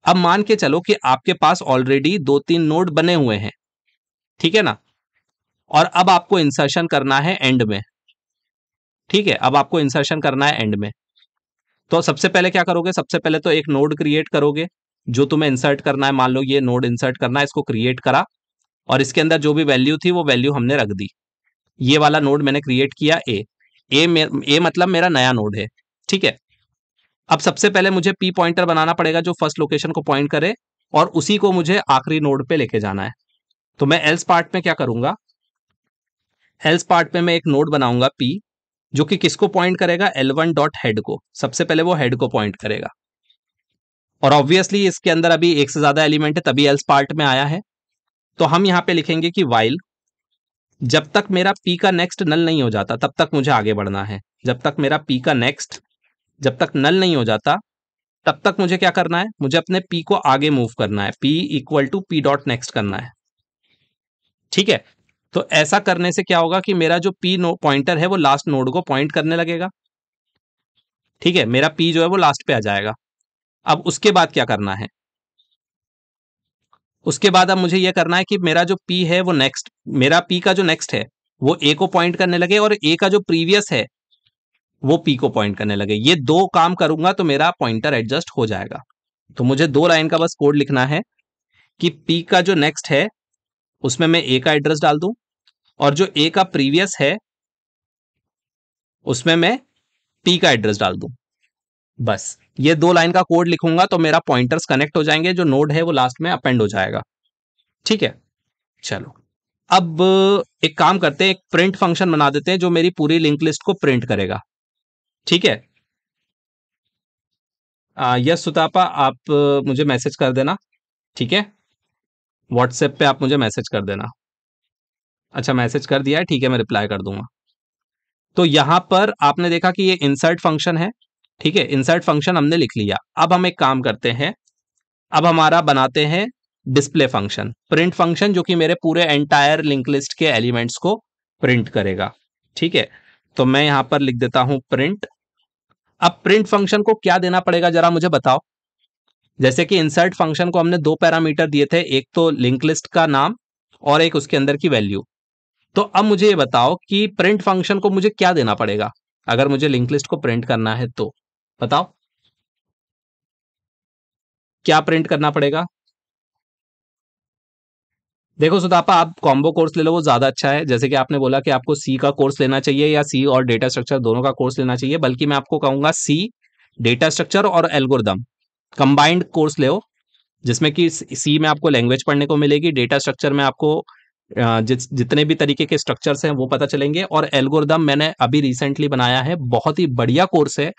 अब मान के चलो कि आपके पास ऑलरेडी दो तीन नोड बने हुए हैं ठीक है ना और अब आपको इंसर्शन करना है एंड में ठीक है अब आपको इंसर्शन करना है एंड में तो सबसे पहले क्या करोगे सबसे पहले तो एक नोड क्रिएट करोगे जो तुम्हें इंसर्ट करना है मान लो ये नोड इंसर्ट करना है इसको क्रिएट करा और इसके अंदर जो भी वैल्यू थी वो वैल्यू हमने रख दी ये वाला नोड मैंने क्रिएट किया ए ए ए मतलब मेरा नया नोड है ठीक है अब सबसे पहले मुझे पी पॉइंटर बनाना पड़ेगा जो फर्स्ट लोकेशन को पॉइंट करे और उसी को मुझे आखिरी नोड पे लेके जाना है तो मैं एल्स पार्ट में क्या करूंगा एल्स पार्ट में मैं एक नोड बनाऊंगा पी जो कि किसको पॉइंट करेगा एल वन डॉट हेड को सबसे पहले वो हेड को पॉइंट करेगा और ऑब्वियसली इसके अंदर अभी एक से ज्यादा एलिमेंट है तभी एल्स पार्ट में आया है तो हम यहाँ पे लिखेंगे कि वाइल जब तक मेरा पी का नेक्स्ट नल नहीं हो जाता तब तक मुझे आगे बढ़ना है जब तक मेरा पी का नेक्स्ट जब तक नल नहीं हो जाता तब तक मुझे क्या करना है मुझे अपने पी को आगे मूव करना है P equal to P dot next करना है ठीक है तो ऐसा करने से क्या होगा कि मेरा जो पी नो पॉइंटर है वो लास्ट नोड को पॉइंट करने लगेगा ठीक है मेरा पी जो है वो लास्ट पे आ जाएगा अब उसके बाद क्या करना है उसके बाद अब मुझे यह करना है कि मेरा जो पी है वो नेक्स्ट मेरा पी का जो नेक्स्ट है वो ए को पॉइंट करने लगे और ए का जो प्रीवियस है वो पी को पॉइंट करने लगे ये दो काम करूंगा तो मेरा पॉइंटर एडजस्ट हो जाएगा तो मुझे दो लाइन का बस कोड लिखना है कि पी का जो नेक्स्ट है उसमें मैं ए का एड्रेस डाल दूं और जो ए का प्रीवियस है उसमें मैं पी का एड्रेस डाल दू बस ये दो लाइन का कोड लिखूंगा तो मेरा पॉइंटर्स कनेक्ट हो जाएंगे जो नोड है वो लास्ट में अपेंड हो जाएगा ठीक है चलो अब एक काम करते हैं एक प्रिंट फंक्शन बना देते हैं जो मेरी पूरी लिंक लिस्ट को प्रिंट करेगा ठीक है यस सुतापा आप मुझे मैसेज कर देना ठीक है व्हाट्सएप पे आप मुझे मैसेज कर देना अच्छा मैसेज कर दिया है ठीक है मैं रिप्लाई कर दूंगा तो यहां पर आपने देखा कि ये इंसर्ट फंक्शन है ठीक है इंसर्ट फंक्शन हमने लिख लिया अब हम एक काम करते हैं अब हमारा बनाते हैं डिस्प्ले फंक्शन प्रिंट फंक्शन जो कि मेरे पूरे एंटायर लिंक लिस्ट के एलिमेंट्स को प्रिंट करेगा ठीक है तो मैं यहां पर लिख देता हूं प्रिंट अब प्रिंट फंक्शन को क्या देना पड़ेगा जरा मुझे बताओ जैसे कि इंसर्ट फंक्शन को हमने दो पैरामीटर दिए थे एक तो लिंक लिस्ट का नाम और एक उसके अंदर की वैल्यू तो अब मुझे ये बताओ कि प्रिंट फंक्शन को मुझे क्या देना पड़ेगा अगर मुझे लिंक लिस्ट को प्रिंट करना है तो बताओ क्या प्रिंट करना पड़ेगा देखो सुदापा आप कॉम्बो कोर्स ले लो वो ज्यादा अच्छा है जैसे कि आपने बोला कि आपको सी का कोर्स लेना चाहिए या सी और डेटा स्ट्रक्चर दोनों का कोर्स लेना चाहिए बल्कि मैं आपको कहूंगा सी डेटा स्ट्रक्चर और एल्गोरिदम कंबाइंड कोर्स ले जिसमें कि सी में आपको लैंग्वेज पढ़ने को मिलेगी डेटा स्ट्रक्चर में आपको जिस जितने भी तरीके के स्ट्रक्चर्स हैं वो पता चलेंगे और एल्गोरिदम मैंने अभी रिसेंटली बनाया है बहुत ही बढ़िया कोर्स है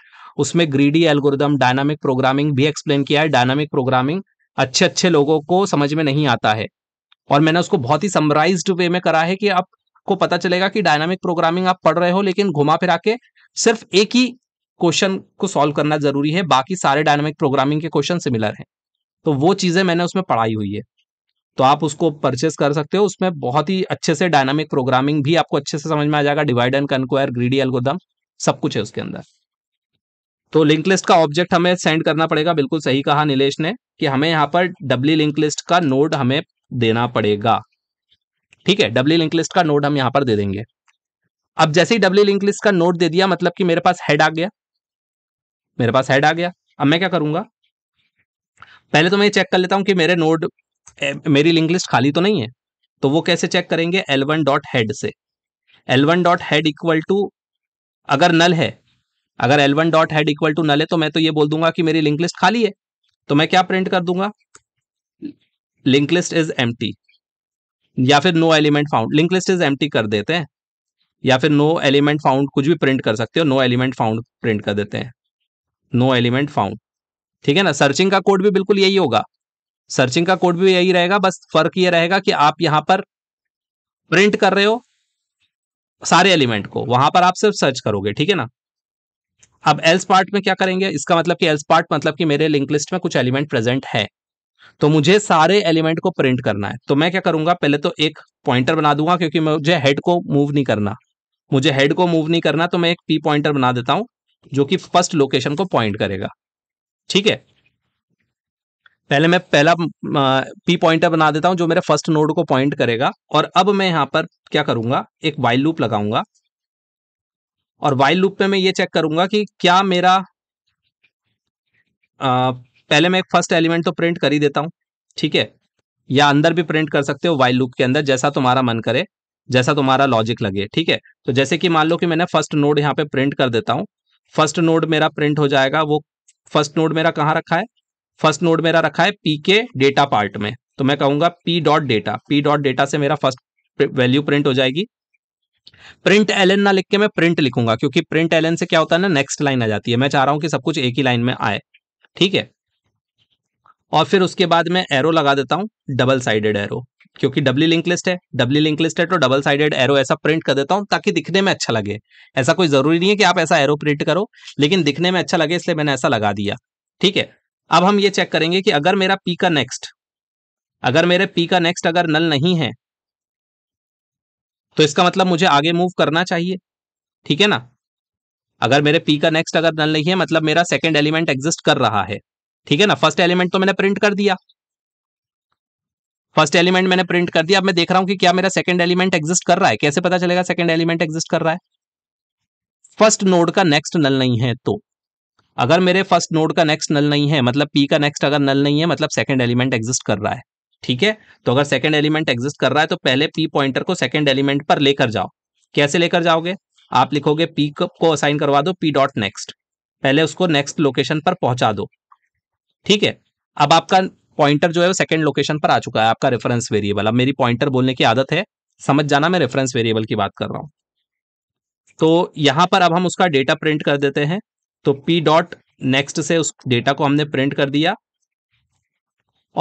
उसमें ग्रीडी एल्गोरिदम डायनामिक प्रोग्रामिंग भी एक्सप्लेन किया है डायनामिक प्रोग्रामिंग अच्छे अच्छे लोगों को समझ में नहीं आता है और मैंने उसको बहुत ही समराइज वे में करा है कि आपको पता चलेगा कि डायनामिक प्रोग्रामिंग आप पढ़ रहे हो लेकिन घुमा फिरा के सिर्फ एक ही क्वेश्चन को सॉल्व करना जरूरी है बाकी सारे डायनामिक प्रोग्रामिंग के क्वेश्चन सिमिलर हैं तो वो चीजें मैंने उसमें पढ़ाई हुई है तो आप उसको परचेस कर सकते हो उसमें बहुत ही अच्छे से डायनामिक प्रोग्रामिंग भी आपको अच्छे से समझ में आ जाएगा divide and conquer greedy algorithm सब कुछ है उसके अंदर तो लिंक लिस्ट का ऑब्जेक्ट हमें सेंड करना पड़ेगा बिल्कुल सही कहा नीलेश ने कि हमें यहाँ पर डब्ली लिंक लिस्ट का नोड हमें देना पड़ेगा ठीक है डब्ली लिंक लिस्ट का नोड हम यहाँ पर दे देंगे अब जैसे ही डब्ली लिंक लिस्ट का नोड दे दिया मतलब कि मेरे पास हेड आ गया मेरे पास हेड आ गया अब मैं क्या करूंगा पहले तो मैं चेक कर लेता हूं कि मेरे नोड मेरी लिंक लिस्ट खाली तो नहीं है तो वो कैसे चेक करेंगे एल वन डॉट हेड से L one dot head equal to अगर नल है अगर L one dot head equal to null है तो मैं तो ये बोल दूंगा कि मेरी लिंक लिस्ट खाली है तो मैं क्या प्रिंट कर दूंगा लिंक लिस्ट इज एम या फिर no element found link list is एम कर देते हैं या फिर नो एलिमेंट फाउंड कुछ भी प्रिंट कर सकते हो नो एलिमेंट फाउंड प्रिंट कर देते हैं नो एलिमेंट फाउंड ठीक है ना सर्चिंग का कोड भी बिल्कुल यही होगा सर्चिंग का कोड भी यही रहेगा बस फर्क ये रहेगा कि आप यहां पर प्रिंट कर रहे हो सारे एलिमेंट को वहां पर आप सिर्फ सर्च करोगे ठीक है ना अब एल्स पार्ट में क्या करेंगे इसका मतलब कि एल्स पार्ट मतलब कि मेरे लिंक लिस्ट में कुछ एलिमेंट प्रेजेंट है तो मुझे सारे एलिमेंट को प्रिंट करना है तो मैं क्या करूंगा पहले तो एक पॉइंटर बना दूंगा क्योंकि मुझे हेड को मूव नहीं करना मुझे हेड को मूव नहीं करना तो मैं एक पी पॉइंटर बना देता हूं जो कि फर्स्ट लोकेशन को पॉइंट करेगा ठीक है पहले मैं पहला पी पॉइंटर बना देता हूँ जो मेरे फर्स्ट नोड को पॉइंट करेगा और अब मैं यहां पर क्या करूंगा एक वाइल लूप लगाऊंगा और वाइल लूप पे मैं ये चेक करूंगा कि क्या मेरा आ, पहले मैं एक फर्स्ट एलिमेंट तो प्रिंट कर ही देता हूं ठीक है या अंदर भी प्रिंट कर सकते हो वाइल लूप के अंदर जैसा तुम्हारा मन करे जैसा तुम्हारा लॉजिक लगे ठीक है तो जैसे कि मान लो कि मैंने फर्स्ट नोड यहाँ पे प्रिंट कर देता हूँ फर्स्ट नोड मेरा प्रिंट हो जाएगा वो फर्स्ट नोड मेरा कहाँ रखा है फर्स्ट नोड मेरा रखा है पी के डेटा पार्ट में तो मैं कहूंगा P dot data P dot data से मेरा फर्स्ट वैल्यू प्रिंट हो जाएगी प्रिंट एल ना लिख के मैं प्रिंट लिखूंगा क्योंकि प्रिंट एल से क्या होता है ना नेक्स्ट लाइन आ जाती है मैं चाह रहा हूं कि सब कुछ एक ही लाइन में आए ठीक है और फिर उसके बाद मैं एरो लगा देता हूँ डबल साइडेड एरो क्योंकि डब्ली लिंक लिस्ट है डब्ली लिंक लिस्ट है तो डबल साइडेड एरो ऐसा प्रिंट कर देता हूं ताकि दिखने में अच्छा लगे ऐसा कोई जरूरी नहीं है कि आप ऐसा एरो प्रिंट करो लेकिन दिखने में अच्छा लगे इसलिए मैंने ऐसा लगा दिया ठीक है अब हम ये चेक करेंगे कि अगर मेरा पी का नेक्स्ट अगर मेरे पी का नेक्स्ट अगर नल नहीं है तो इसका मतलब मुझे आगे मूव करना चाहिए ठीक है ना अगर मेरे पी का नेक्स्ट अगर नल नहीं है मतलब मेरा सेकेंड एलिमेंट एग्जिस्ट कर रहा है ठीक है ना फर्स्ट एलिमेंट तो मैंने प्रिंट कर दिया फर्स्ट एलिमेंट मैंने प्रिंट कर दिया अब मैं देख रहा हूं कि क्या मेरा सेकंड एलिमेंट एग्जिस्ट कर रहा है कैसे पता चलेगा सेकंड एलिमेंट एग्जिस्ट कर रहा है फर्स्ट नोड का नेक्स्ट नल नहीं है तो अगर मेरे फर्स्ट नोड का नेक्स्ट नल नहीं है मतलब पी का नेक्स्ट अगर नल नहीं है मतलब सेकंड एलिमेंट एग्जिस्ट कर रहा है ठीक है तो अगर सेकंड एलिमेंट एग्जिस्ट कर रहा है तो पहले पी पॉइंटर को सेकंड एलिमेंट पर लेकर जाओ कैसे लेकर जाओगे आप लिखोगे पी को असाइन करवा दो पी डॉट नेक्स्ट पहले उसको नेक्स्ट लोकेशन पर पहुंचा दो ठीक है अब आपका पॉइंटर जो है वो सेकंड लोकेशन पर आ चुका है आपका रेफरेंस वेरिएबल अब मेरी पॉइंटर बोलने की आदत है समझ जाना मैं रेफरेंस वेरिएबल की बात कर रहा हूं तो यहां पर अब हम उसका डेटा प्रिंट कर देते हैं तो पी डॉट नेक्स्ट से उस डेटा को हमने प्रिंट कर दिया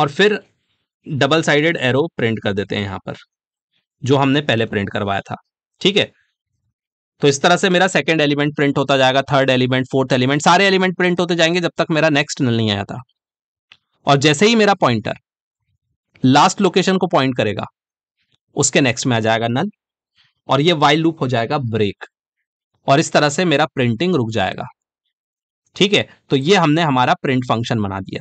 और फिर डबल साइडेड एरो प्रिंट कर देते हैं यहां पर जो हमने पहले प्रिंट करवाया था ठीक है तो इस तरह से मेरा सेकंड एलिमेंट प्रिंट होता जाएगा थर्ड एलिमेंट फोर्थ एलिमेंट सारे एलिमेंट प्रिंट होते जाएंगे जब तक मेरा नेक्स्ट नल नहीं आया था और जैसे ही मेरा पॉइंटर लास्ट लोकेशन को पॉइंट करेगा उसके नेक्स्ट में आ जाएगा नल और ये वाइल लूप हो जाएगा ब्रेक और इस तरह से मेरा प्रिंटिंग रुक जाएगा ठीक है तो ये हमने हमारा प्रिंट फंक्शन बना दिया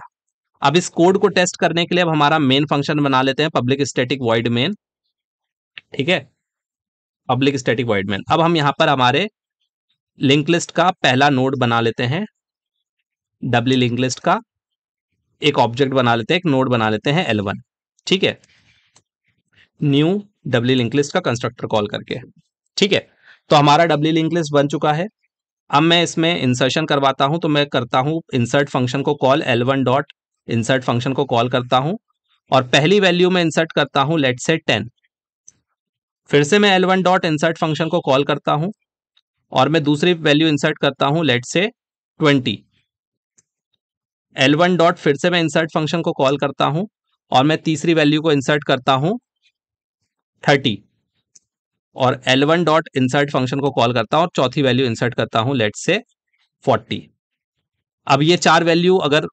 अब इस कोड को टेस्ट करने के लिए अब हमारा मेन फंक्शन बना लेते हैं पब्लिक स्टेटिक वाइड मेन ठीक है पब्लिक स्टेटिक वाइड मेन अब हम यहां पर हमारे लिंक लिस्ट का पहला नोड बना लेते हैं डब्ल्यू लिंक लिस्ट का एक ऑब्जेक्ट बना लेते हैं एक नोड बना लेते हैं एलवन ठीक है न्यू डब्ल्यू लिंक लिस्ट का कंस्ट्रक्टर कॉल करके ठीक है तो हमारा डब्ल्यू लिंक लिस्ट बन चुका है अब मैं इसमें इंसर्शन करवाता हूं तो मैं करता हूं इंसर्ट फंक्शन को call L one dot insert function को कॉल करता हूं और पहली वैल्यू में इंसर्ट करता हूँ लेट से टेन फिर से मैं L one dot insert function को कॉल करता हूं और मैं दूसरी वैल्यू इंसर्ट करता हूं लेट से ट्वेंटी एल वन डॉट फिर से मैं इंसर्ट फंक्शन को कॉल करता हूं और मैं तीसरी वैल्यू को इंसर्ट करता हूं थर्टी और वन डॉट इंसर्ट फंक्शन को कॉल करता हूं और चौथी वैल्यू इंसर्ट करता हूं लेट से 40 अब ये चार वैल्यू अगर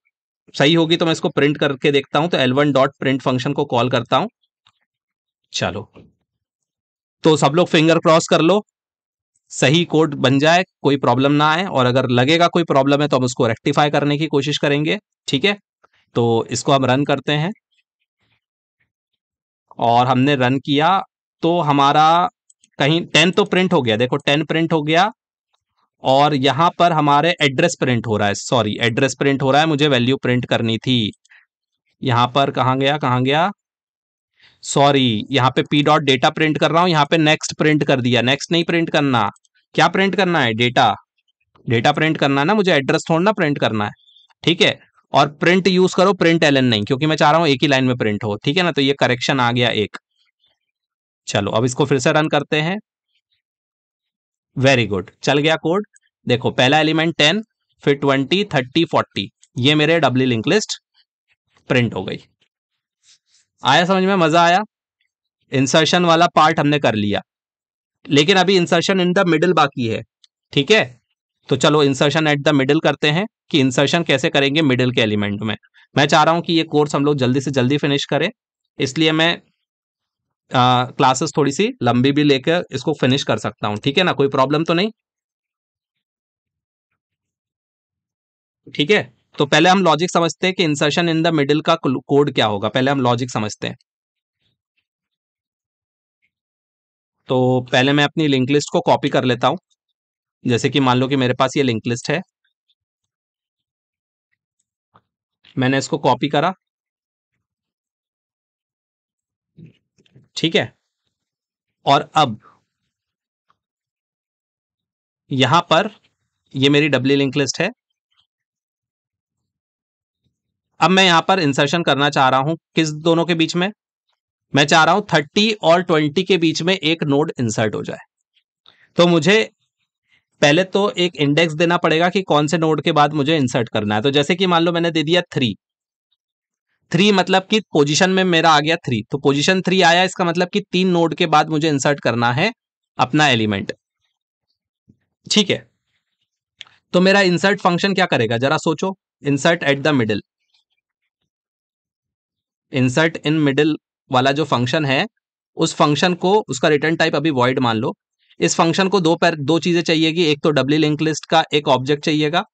सही होगी तो मैं इसको प्रिंट करके देखता हूं तो वन डॉट प्रिंट फंक्शन को कॉल करता हूं चलो तो सब लोग फिंगर क्रॉस कर लो सही कोड बन जाए कोई प्रॉब्लम ना आए और अगर लगेगा कोई प्रॉब्लम है तो हम उसको रेक्टिफाई करने की कोशिश करेंगे ठीक है तो इसको हम रन करते हैं और हमने रन किया तो हमारा कहीं टेन तो प्रिंट हो गया देखो टेन प्रिंट हो गया और यहां पर हमारे एड्रेस प्रिंट हो रहा है सॉरी एड्रेस प्रिंट हो रहा है मुझे वैल्यू प्रिंट करनी थी यहां पर कहा गया कहा गया सॉरी यहाँ पे पी डॉट डेटा प्रिंट कर रहा हूँ यहाँ पे नेक्स्ट प्रिंट कर दिया नेक्स्ट नहीं प्रिंट करना क्या प्रिंट करना है डेटा डेटा प्रिंट करना है ना मुझे एड्रेस थोड़ा ना प्रिंट करना है ठीक है और प्रिंट यूज करो प्रिंट एल नहीं क्योंकि मैं चाह रहा हूँ एक ही लाइन में प्रिंट हो ठीक है ना तो ये करेक्शन आ गया एक चलो अब इसको फिर से रन करते हैं वेरी गुड चल गया कोड देखो पहला एलिमेंट टेन फिर ट्वेंटी थर्टी फोर्टी ये मेरे डब्ली लिंक लिस्ट प्रिंट हो गई आया समझ में मजा आया इंसर्शन वाला पार्ट हमने कर लिया लेकिन अभी इंसर्शन इन द मिडिल बाकी है ठीक है तो चलो इंसर्शन एट द मिडिल करते हैं कि इंसर्शन कैसे करेंगे मिडिल के एलिमेंट में मैं चाह रहा हूं कि ये कोर्स हम लोग जल्दी से जल्दी फिनिश करें इसलिए मैं क्लासेस uh, थोड़ी सी लंबी भी लेकर इसको फिनिश कर सकता हूं ठीक है ना कोई प्रॉब्लम तो नहीं ठीक है तो पहले हम लॉजिक समझते हैं कि इंसर्शन इन द मिडिल का कोड क्या होगा पहले हम लॉजिक समझते हैं तो पहले मैं अपनी लिंक लिस्ट को कॉपी कर लेता हूँ जैसे कि मान लो कि मेरे पास ये लिंक लिस्ट है मैंने इसको कॉपी करा ठीक है और अब यहां पर ये मेरी डब्ली लिंक लिस्ट है अब मैं यहां पर इंसर्शन करना चाह रहा हूं किस दोनों के बीच में मैं चाह रहा हूं थर्टी और ट्वेंटी के बीच में एक नोड इंसर्ट हो जाए तो मुझे पहले तो एक इंडेक्स देना पड़ेगा कि कौन से नोड के बाद मुझे इंसर्ट करना है तो जैसे कि मान लो मैंने दे दिया थ्री थ्री मतलब कि पोजीशन में मेरा आ गया थ्री तो पोजीशन थ्री आया इसका मतलब कि तीन नोड के बाद मुझे इंसर्ट करना है अपना एलिमेंट ठीक है तो मेरा इंसर्ट फंक्शन क्या करेगा जरा सोचो insert at the middle insert in middle वाला जो फंक्शन है उस फंक्शन को उसका रिटर्न टाइप अभी वॉइड मान लो इस फंक्शन को दो पैर दो चीजें चाहिएगी एक तो डब्ल्यू लिंक लिस्ट का एक ऑब्जेक्ट चाहिएगा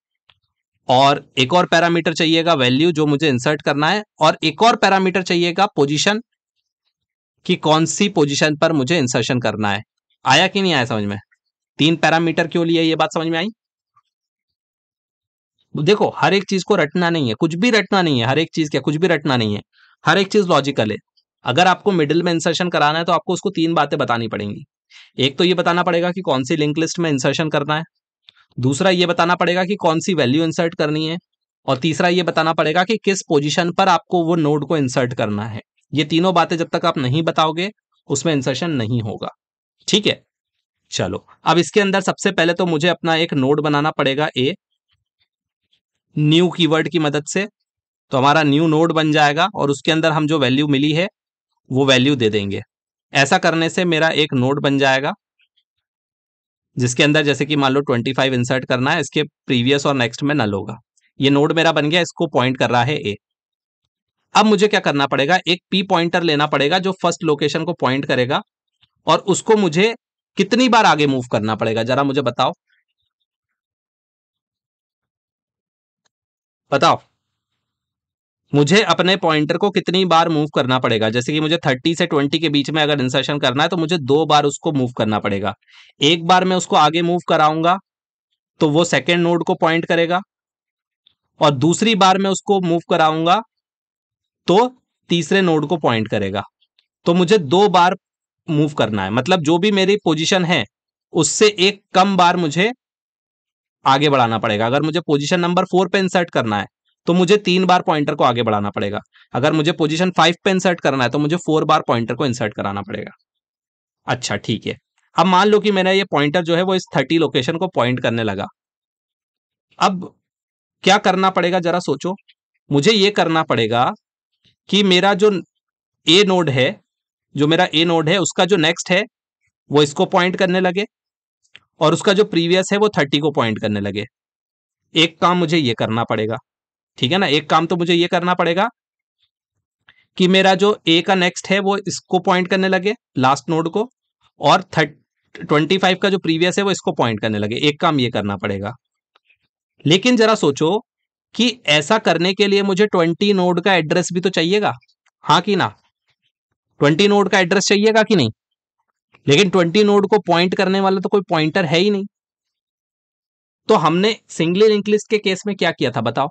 और एक और पैरामीटर चाहिएगा वैल्यू जो मुझे इंसर्ट करना है और एक और पैरामीटर चाहिएगा पोजीशन कि कौन सी पोजीशन पर मुझे इंसर्शन करना है आया कि नहीं आया समझ में तीन पैरामीटर क्यों लिए ये बात समझ में आई देखो हर एक चीज को रटना नहीं है कुछ भी रटना नहीं है हर एक चीज क्या कुछ भी रटना नहीं है हर एक चीज लॉजिकल है अगर आपको मिडिल में इंसर्शन कराना है तो आपको उसको तीन बातें बतानी पड़ेंगी एक तो ये बताना पड़ेगा कि कौन सी लिंक लिस्ट में इंसर्शन करना है दूसरा ये बताना पड़ेगा कि कौन सी वैल्यू इंसर्ट करनी है और तीसरा ये बताना पड़ेगा कि किस पोजीशन पर आपको वो नोड को इंसर्ट करना है ये तीनों बातें जब तक आप नहीं बताओगे उसमें इंसर्शन नहीं होगा ठीक है चलो अब इसके अंदर सबसे पहले तो मुझे अपना एक नोड बनाना पड़ेगा ए न्यू कीवर्ड की मदद से तो हमारा न्यू नोड बन जाएगा और उसके अंदर हम जो वैल्यू मिली है वो वैल्यू दे देंगे ऐसा करने से मेरा एक नोड बन जाएगा जिसके अंदर जैसे कि मान लो 25 इंसर्ट करना है इसके प्रीवियस और नेक्स्ट में नल होगा ये नोड मेरा बन गया इसको पॉइंट कर रहा है ए अब मुझे क्या करना पड़ेगा एक पी पॉइंटर लेना पड़ेगा जो फर्स्ट लोकेशन को पॉइंट करेगा और उसको मुझे कितनी बार आगे मूव करना पड़ेगा जरा मुझे बताओ बताओ मुझे अपने पॉइंटर को कितनी बार मूव करना पड़ेगा जैसे कि मुझे थर्टी से ट्वेंटी के बीच में अगर इंसर्शन करना है तो मुझे दो बार उसको मूव करना पड़ेगा एक बार मैं उसको आगे मूव कराऊंगा तो वो सेकेंड नोड को पॉइंट करेगा और दूसरी बार मैं उसको मूव कराऊंगा तो तीसरे नोड को पॉइंट करेगा तो मुझे दो बार मूव करना है मतलब जो भी मेरी पोजीशन है उससे एक कम बार मुझे आगे बढ़ाना पड़ेगा अगर मुझे पोजीशन नंबर फोर पे इंसर्ट करना है तो मुझे तीन बार पॉइंटर को आगे बढ़ाना पड़ेगा अगर मुझे पोजीशन फाइव पे इंसर्ट करना है तो मुझे फोर बार पॉइंटर को इंसर्ट कराना पड़ेगा अच्छा ठीक है अब मान लो कि मेरा ये पॉइंटर जो है वो इस थर्टी लोकेशन को पॉइंट करने लगा अब क्या करना पड़ेगा जरा सोचो मुझे ये करना पड़ेगा कि मेरा जो ए नोड है जो मेरा ए नोड है उसका जो नेक्स्ट है वो इसको पॉइंट करने लगे और उसका जो प्रीवियस है वो थर्टी को पॉइंट करने लगे एक काम मुझे ये करना पड़ेगा ठीक है ना एक काम तो मुझे ये करना पड़ेगा कि मेरा जो ए का नेक्स्ट है वो इसको पॉइंट करने लगे लास्ट नोड को और थर्ट ट्वेंटी फाइव का जो प्रीवियस है वो इसको पॉइंट करने लगे एक काम ये करना पड़ेगा लेकिन जरा सोचो कि ऐसा करने के लिए मुझे ट्वेंटी नोड का एड्रेस भी तो चाहिएगा हाँ कि ना ट्वेंटी नोड का एड्रेस चाहिएगा कि नहीं लेकिन ट्वेंटी नोड को पॉइंट करने वाला तो कोई पॉइंटर है ही नहीं तो हमने सिंगली लिंक लिस्ट के केस में क्या किया था बताओ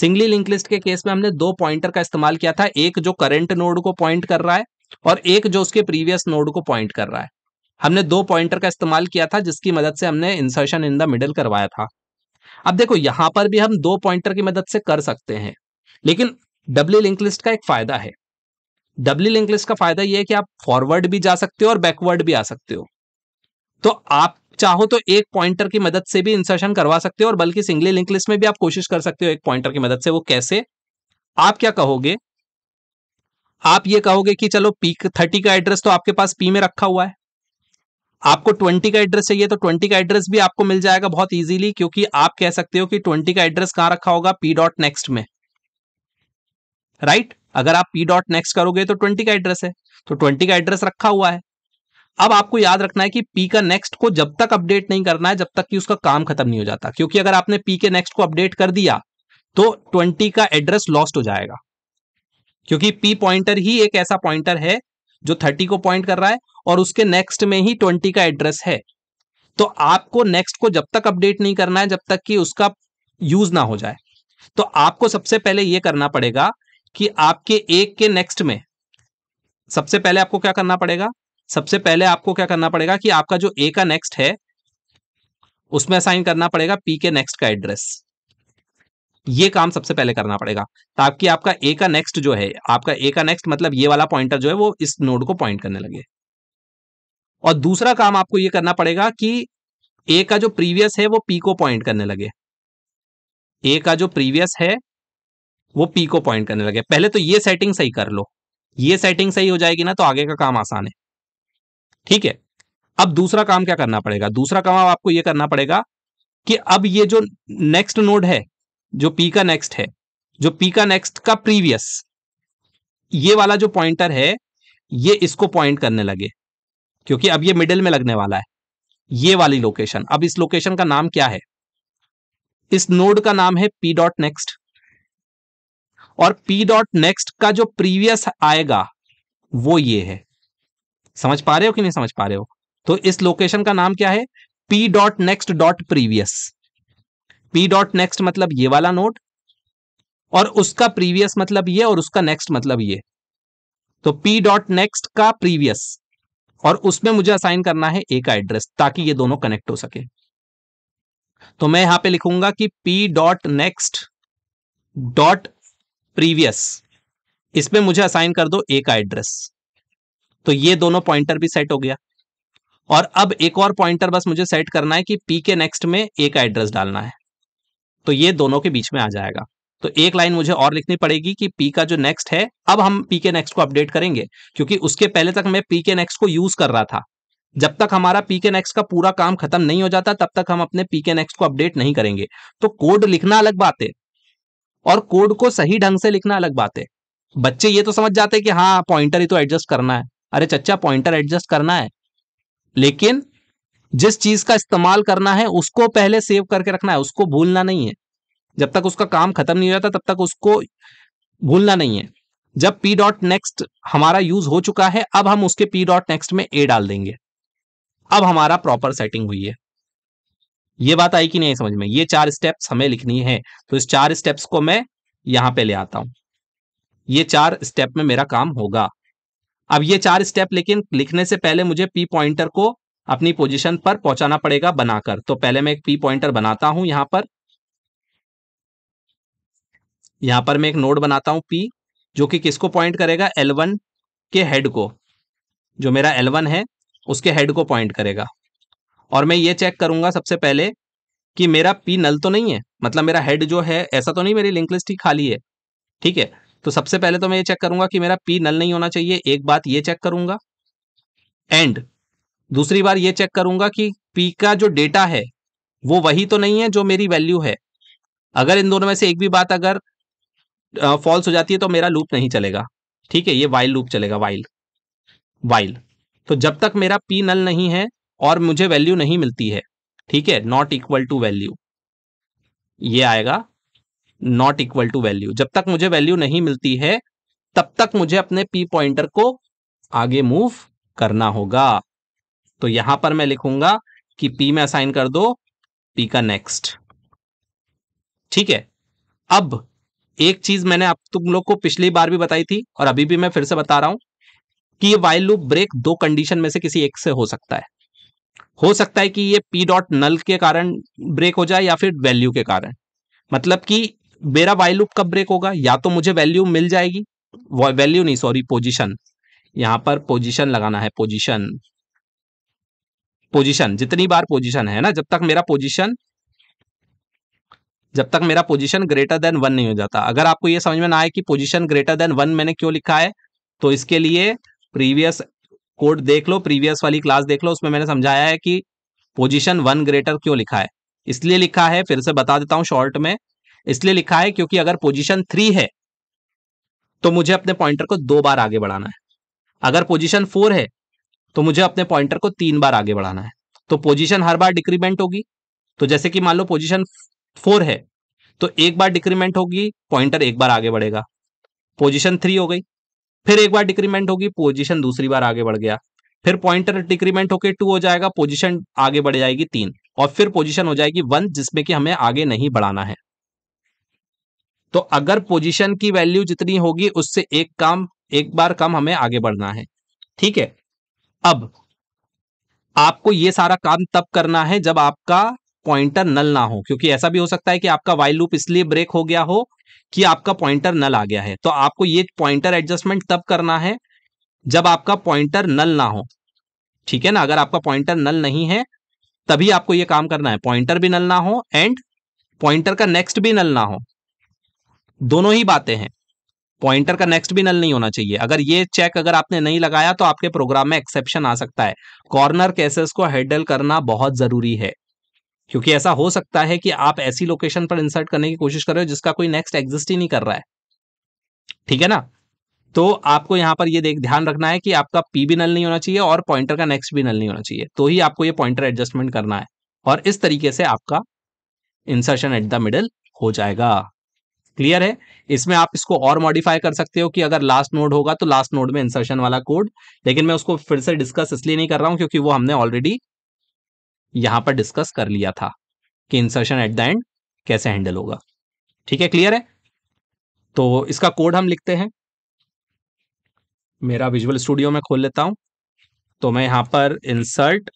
सिंगली लिंक लिस्ट के केस में हमने दो पॉइंटर का इस्तेमाल किया था एक जो करंट नोड को पॉइंट कर रहा है और एक जो उसके प्रीवियस नोड को पॉइंट कर रहा है हमने दो पॉइंटर का इस्तेमाल किया था जिसकी मदद से हमने इंसर्शन इन द मिडल करवाया था अब देखो यहां पर भी हम दो पॉइंटर की मदद से कर सकते हैं लेकिन डब्ली लिंक लिस्ट का एक फायदा है डब्ली लिंक लिस्ट का फायदा यह है कि आप फॉरवर्ड भी जा सकते हो और बैकवर्ड भी आ सकते हो तो आप चाहो तो एक पॉइंटर की मदद से भी इंसर्शन करवा सकते हो और बल्कि सिंगली लिंक लिस्ट में भी आप कोशिश कर सकते हो एक पॉइंटर की मदद से वो कैसे आप क्या कहोगे आप ये कहोगे कि चलो पी थर्टी का एड्रेस तो आपके पास पी में रखा हुआ है आपको ट्वेंटी का एड्रेस चाहिए तो ट्वेंटी का एड्रेस भी आपको मिल जाएगा बहुत इजीली क्योंकि आप कह सकते हो कि ट्वेंटी का एड्रेस कहां रखा होगा पी डॉट नेक्स्ट में राइट right? अगर आप पी डॉट नेक्स्ट करोगे तो ट्वेंटी का एड्रेस है तो ट्वेंटी का एड्रेस रखा हुआ है अब आपको याद रखना है कि पी का नेक्स्ट को जब तक अपडेट नहीं करना है जब तक कि उसका काम खत्म नहीं हो जाता क्योंकि अगर आपने पी के नेक्स्ट को अपडेट कर दिया तो ट्वेंटी का एड्रेस लॉस्ट हो जाएगा क्योंकि पी पॉइंटर ही एक ऐसा पॉइंटर है जो थर्टी को पॉइंट कर रहा है और उसके नेक्स्ट में ही ट्वेंटी का एड्रेस है तो आपको नेक्स्ट को जब तक अपडेट नहीं करना है जब तक कि उसका यूज ना हो जाए तो आपको सबसे पहले यह करना पड़ेगा कि आपके एक के नेक्स्ट में सबसे पहले आपको क्या करना पड़ेगा सबसे पहले आपको क्या करना पड़ेगा कि आपका जो ए का नेक्स्ट है उसमें असाइन करना पड़ेगा पी के नेक्स्ट का एड्रेस ये काम सबसे पहले करना पड़ेगा ताकि आपका ए का नेक्स्ट जो है आपका ए का नेक्स्ट मतलब ये वाला पॉइंटर जो है वो इस नोड को पॉइंट करने लगे और दूसरा काम आपको ये करना पड़ेगा कि ए का जो प्रीवियस है वो पी को पॉइंट करने लगे ए का जो प्रीवियस है वो पी को पॉइंट करने लगे पहले तो ये सेटिंग सही कर लो ये सेटिंग सही हो जाएगी ना तो आगे का काम आसान है ठीक है अब दूसरा काम क्या करना पड़ेगा दूसरा काम आपको यह करना पड़ेगा कि अब ये जो नेक्स्ट नोड है जो पी का नेक्स्ट है जो पी का नेक्स्ट का प्रीवियस ये वाला जो पॉइंटर है ये इसको पॉइंट करने लगे क्योंकि अब ये मिडिल में लगने वाला है ये वाली लोकेशन अब इस लोकेशन का नाम क्या है इस नोड का नाम है पी डॉट नेक्स्ट और पी डॉट नेक्स्ट का जो प्रीवियस आएगा वो ये है समझ पा रहे हो कि नहीं समझ पा रहे हो तो इस लोकेशन का नाम क्या है P dot next dot previous P dot next मतलब ये वाला नोड और उसका प्रीवियस मतलब ये और उसका नेक्स्ट मतलब ये तो पी डॉट नेक्स्ट का प्रीवियस और उसमें मुझे असाइन करना है एक एड्रेस ताकि ये दोनों कनेक्ट हो सके तो मैं यहां पे लिखूंगा कि P dot next dot previous इसमें मुझे असाइन कर दो एक एड्रेस तो ये दोनों पॉइंटर भी सेट हो गया और अब एक और पॉइंटर बस मुझे सेट करना है कि पी के नेक्स्ट में एक एड्रेस डालना है तो ये दोनों के बीच में आ जाएगा तो एक लाइन मुझे और लिखनी पड़ेगी कि पी का जो नेक्स्ट है अब हम पी के नेक्स्ट को अपडेट करेंगे क्योंकि उसके पहले तक मैं पी के नेक्स्ट को यूज कर रहा था जब तक हमारा पी के नेक्स्ट का पूरा काम खत्म नहीं हो जाता तब तक हम अपने पी के नेक्स्ट को अपडेट नहीं करेंगे तो कोड लिखना अलग बात है और कोड को सही ढंग से लिखना अलग बात है बच्चे ये तो समझ जाते हैं कि हाँ पॉइंटर ही तो एडजस्ट करना है अरे चच्चा पॉइंटर एडजस्ट करना है लेकिन जिस चीज का इस्तेमाल करना है उसको पहले सेव करके रखना है उसको भूलना नहीं है जब तक उसका काम खत्म नहीं हो जाता तब तक उसको भूलना नहीं है जब पी डॉट नेक्स्ट हमारा यूज हो चुका है अब हम उसके पी डॉट नेक्स्ट में ए डाल देंगे अब हमारा प्रॉपर सेटिंग हुई है ये बात आई कि नहीं समझ में ये चार स्टेप्स हमें लिखनी है तो इस चार स्टेप्स को मैं यहां पे ले आता हूं ये चार स्टेप में मेरा काम होगा अब ये चार स्टेप लेकिन लिखने से पहले मुझे पी पॉइंटर को अपनी पोजीशन पर पहुंचाना पड़ेगा बनाकर तो पहले मैं एक पी पॉइंटर बनाता हूं यहां पर यहां पर मैं एक नोड बनाता हूं पी जो कि किसको पॉइंट करेगा L1 के हेड को जो मेरा L1 है उसके हेड को पॉइंट करेगा और मैं ये चेक करूंगा सबसे पहले कि मेरा पी नल तो नहीं है मतलब मेरा हेड जो है ऐसा तो नहीं मेरी लिंक लिस्ट ही खाली है ठीक है तो सबसे पहले तो मैं ये चेक करूंगा कि मेरा पी नल नहीं होना चाहिए एक बात ये चेक करूंगा एंड दूसरी बार ये चेक करूंगा कि पी का जो डेटा है वो वही तो नहीं है जो मेरी वैल्यू है अगर इन दोनों में से एक भी बात अगर फॉल्स हो जाती है तो मेरा लूप नहीं चलेगा ठीक है ये वाइल लूप चलेगा वाइल वाइल तो जब तक मेरा पी नल नहीं है और मुझे वैल्यू नहीं मिलती है ठीक है नॉट इक्वल टू वैल्यू ये आएगा नॉट इक्वल टू वैल्यू जब तक मुझे वैल्यू नहीं मिलती है तब तक मुझे अपने पी पॉइंटर को आगे मूव करना होगा तो यहां पर मैं लिखूंगा कि पी में असाइन कर दो पी का नेक्स्ट ठीक है अब एक चीज मैंने आप तुम लोग को पिछली बार भी बताई थी और अभी भी मैं फिर से बता रहा हूं कि ये वाइल लूप ब्रेक दो कंडीशन में से किसी एक से हो सकता है हो सकता है कि ये पी डॉट नल के कारण ब्रेक हो जाए या फिर वैल्यू के कारण मतलब कि मेरा वाई लूप कब ब्रेक होगा या तो मुझे वैल्यू मिल जाएगी वैल्यू नहीं सॉरी पोजिशन यहां पर पोजिशन लगाना है पोजिशन पोजिशन जितनी बार पोजिशन है ना जब तक मेरा पोजिशन जब तक मेरा पोजिशन ग्रेटर देन वन नहीं हो जाता अगर आपको यह समझ में ना आए कि पोजिशन ग्रेटर देन वन मैंने क्यों लिखा है तो इसके लिए प्रीवियस कोड देख लो प्रीवियस वाली क्लास देख लो उसमें मैंने समझाया है कि पोजिशन वन ग्रेटर क्यों लिखा है इसलिए लिखा है फिर से बता देता हूं शॉर्ट में इसलिए लिखा है क्योंकि अगर पोजीशन थ्री है तो मुझे अपने पॉइंटर को दो बार आगे बढ़ाना है अगर पोजीशन फोर है तो मुझे अपने पॉइंटर को तीन बार आगे बढ़ाना है तो पोजीशन हर बार डिक्रीमेंट होगी तो जैसे कि मान लो पोजीशन फोर है तो एक बार डिक्रीमेंट होगी पॉइंटर एक बार आगे बढ़ेगा पोजीशन थ्री हो गई फिर एक बार डिक्रीमेंट होगी पोजीशन दूसरी बार आगे बढ़ गया फिर पॉइंटर डिक्रीमेंट होकर टू हो जाएगा पोजीशन आगे बढ़ जाएगी तीन और फिर पोजीशन हो जाएगी वन जिसमें कि हमें आगे नहीं बढ़ाना है तो अगर पोजीशन की वैल्यू जितनी होगी उससे एक काम एक बार कम हमें आगे बढ़ना है ठीक है अब आपको ये सारा काम तब करना है जब आपका पॉइंटर नल ना हो क्योंकि ऐसा भी हो सकता है कि आपका वाई लूप इसलिए ब्रेक हो गया हो कि आपका पॉइंटर नल आ गया है तो आपको ये पॉइंटर एडजस्टमेंट तब करना है जब आपका पॉइंटर नल ना हो ठीक है ना अगर आपका पॉइंटर नल नहीं है तभी आपको ये काम करना है पॉइंटर भी नल ना हो एंड पॉइंटर का नेक्स्ट भी नल ना हो दोनों ही बातें हैं पॉइंटर का नेक्स्ट भी नल नहीं होना चाहिए अगर ये चेक अगर आपने नहीं लगाया तो आपके प्रोग्राम में एक्सेप्शन आ सकता है कॉर्नर केसेस को हैंडल करना बहुत जरूरी है क्योंकि ऐसा हो सकता है कि आप ऐसी लोकेशन पर इंसर्ट करने की कोशिश कर रहे हो जिसका कोई नेक्स्ट एग्जिस्ट ही नहीं कर रहा है ठीक है ना तो आपको यहां पर ये देख ध्यान रखना है कि आपका पी भी नल नहीं होना चाहिए और पॉइंटर का नेक्स्ट भी नल नहीं होना चाहिए तो ही आपको ये पॉइंटर एडजस्टमेंट करना है और इस तरीके से आपका इंसर्शन एट द मिडल हो जाएगा क्लियर है इसमें आप इसको और मॉडिफाई कर सकते हो कि अगर लास्ट नोड होगा तो लास्ट नोड में इंसर्शन वाला कोड लेकिन मैं उसको फिर से डिस्कस इसलिए नहीं कर रहा हूं क्योंकि वो हमने ऑलरेडी यहां पर डिस्कस कर लिया था कि इंसर्शन एट द एंड कैसे हैंडल होगा ठीक है क्लियर है तो इसका कोड हम लिखते हैं मेरा विजुअल स्टूडियो में खोल लेता हूं तो मैं यहां पर इंसर्ट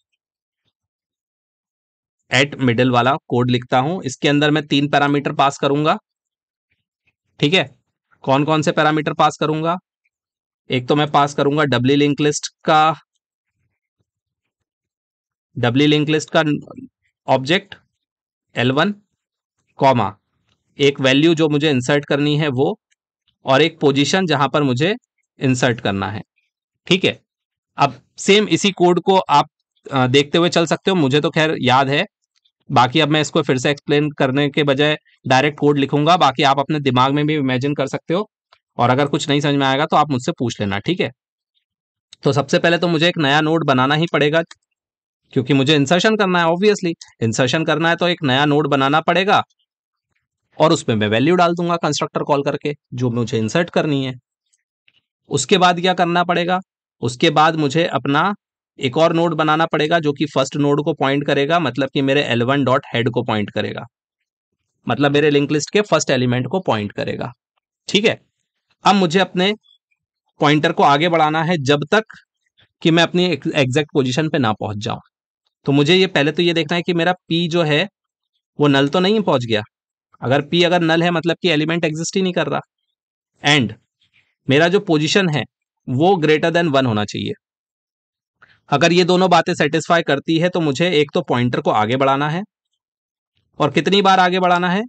एट मिडल वाला कोड लिखता हूं इसके अंदर मैं तीन पैरामीटर पास करूंगा ठीक है कौन कौन से पैरामीटर पास करूंगा एक तो मैं पास करूंगा डब्ली लिंक लिस्ट का डब्ल्यू लिंक लिस्ट का ऑब्जेक्ट L1 कॉमा एक वैल्यू जो मुझे इंसर्ट करनी है वो और एक पोजीशन जहां पर मुझे इंसर्ट करना है ठीक है अब सेम इसी कोड को आप देखते हुए चल सकते हो मुझे तो खैर याद है बाकी अब मैं इसको फिर से एक्सप्लेन करने के बजाय डायरेक्ट कोड लिखूंगा बाकी आप अपने दिमाग में भी इमेजिन कर सकते हो और अगर कुछ नहीं समझ में आएगा तो आप मुझसे पूछ लेना ठीक है तो सबसे पहले तो मुझे एक नया नोड बनाना ही पड़ेगा क्योंकि मुझे इंसर्शन करना है ऑब्वियसली इंसर्शन करना है तो एक नया नोड बनाना पड़ेगा और उसमें मैं वैल्यू डाल दूंगा कंस्ट्रक्टर कॉल करके जो मुझे इंसर्ट करनी है उसके बाद क्या करना पड़ेगा उसके बाद मुझे अपना एक और नोड बनाना पड़ेगा जो कि फर्स्ट नोड को पॉइंट करेगा मतलब कि मेरे एल वन डॉट हेड को पॉइंट करेगा मतलब मेरे लिंक लिस्ट के फर्स्ट एलिमेंट को पॉइंट करेगा ठीक है अब मुझे अपने पॉइंटर को आगे बढ़ाना है जब तक कि मैं अपनी एग्जैक्ट पोजिशन पर ना पहुंच जाऊं तो मुझे ये पहले तो ये देखना है कि मेरा पी जो है वो नल तो नहीं पहुंच गया अगर पी अगर नल है मतलब कि एलिमेंट एग्जिस्ट ही नहीं कर रहा एंड मेरा जो पोजीशन है वो ग्रेटर देन वन होना चाहिए अगर ये दोनों बातें सेटिस्फाई करती है तो मुझे एक तो पॉइंटर को आगे बढ़ाना है और कितनी बार आगे बढ़ाना है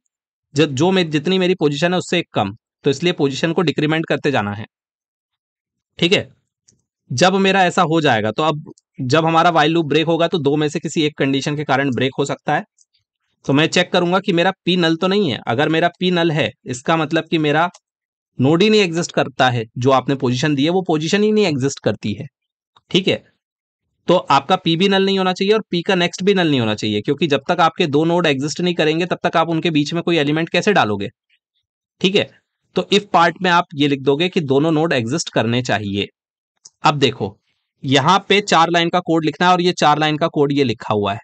जब जो मेरी जितनी मेरी पोजीशन है उससे एक कम तो इसलिए पोजीशन को डिक्रीमेंट करते जाना है ठीक है जब मेरा ऐसा हो जाएगा तो अब जब हमारा वाइल लूप ब्रेक होगा तो दो में से किसी एक कंडीशन के कारण ब्रेक हो सकता है तो मैं चेक करूंगा कि मेरा पी नल तो नहीं है अगर मेरा पी नल है इसका मतलब कि मेरा नोड ही नहीं एग्जिस्ट करता है जो आपने पोजिशन दी है वो पोजिशन ही नहीं एग्जिस्ट करती है ठीक है तो आपका पी भी नल नहीं होना चाहिए और पी का नेक्स्ट भी नल नहीं होना चाहिए क्योंकि जब तक आपके दो नोड एग्जिस्ट नहीं करेंगे तब तक आप उनके बीच में कोई एलिमेंट कैसे डालोगे ठीक है तो इफ पार्ट में आप ये लिख दोगे कि दोनों नोड एग्जिस्ट करने चाहिए अब देखो यहां पे चार लाइन का कोड लिखना है और ये चार लाइन का कोड ये लिखा हुआ है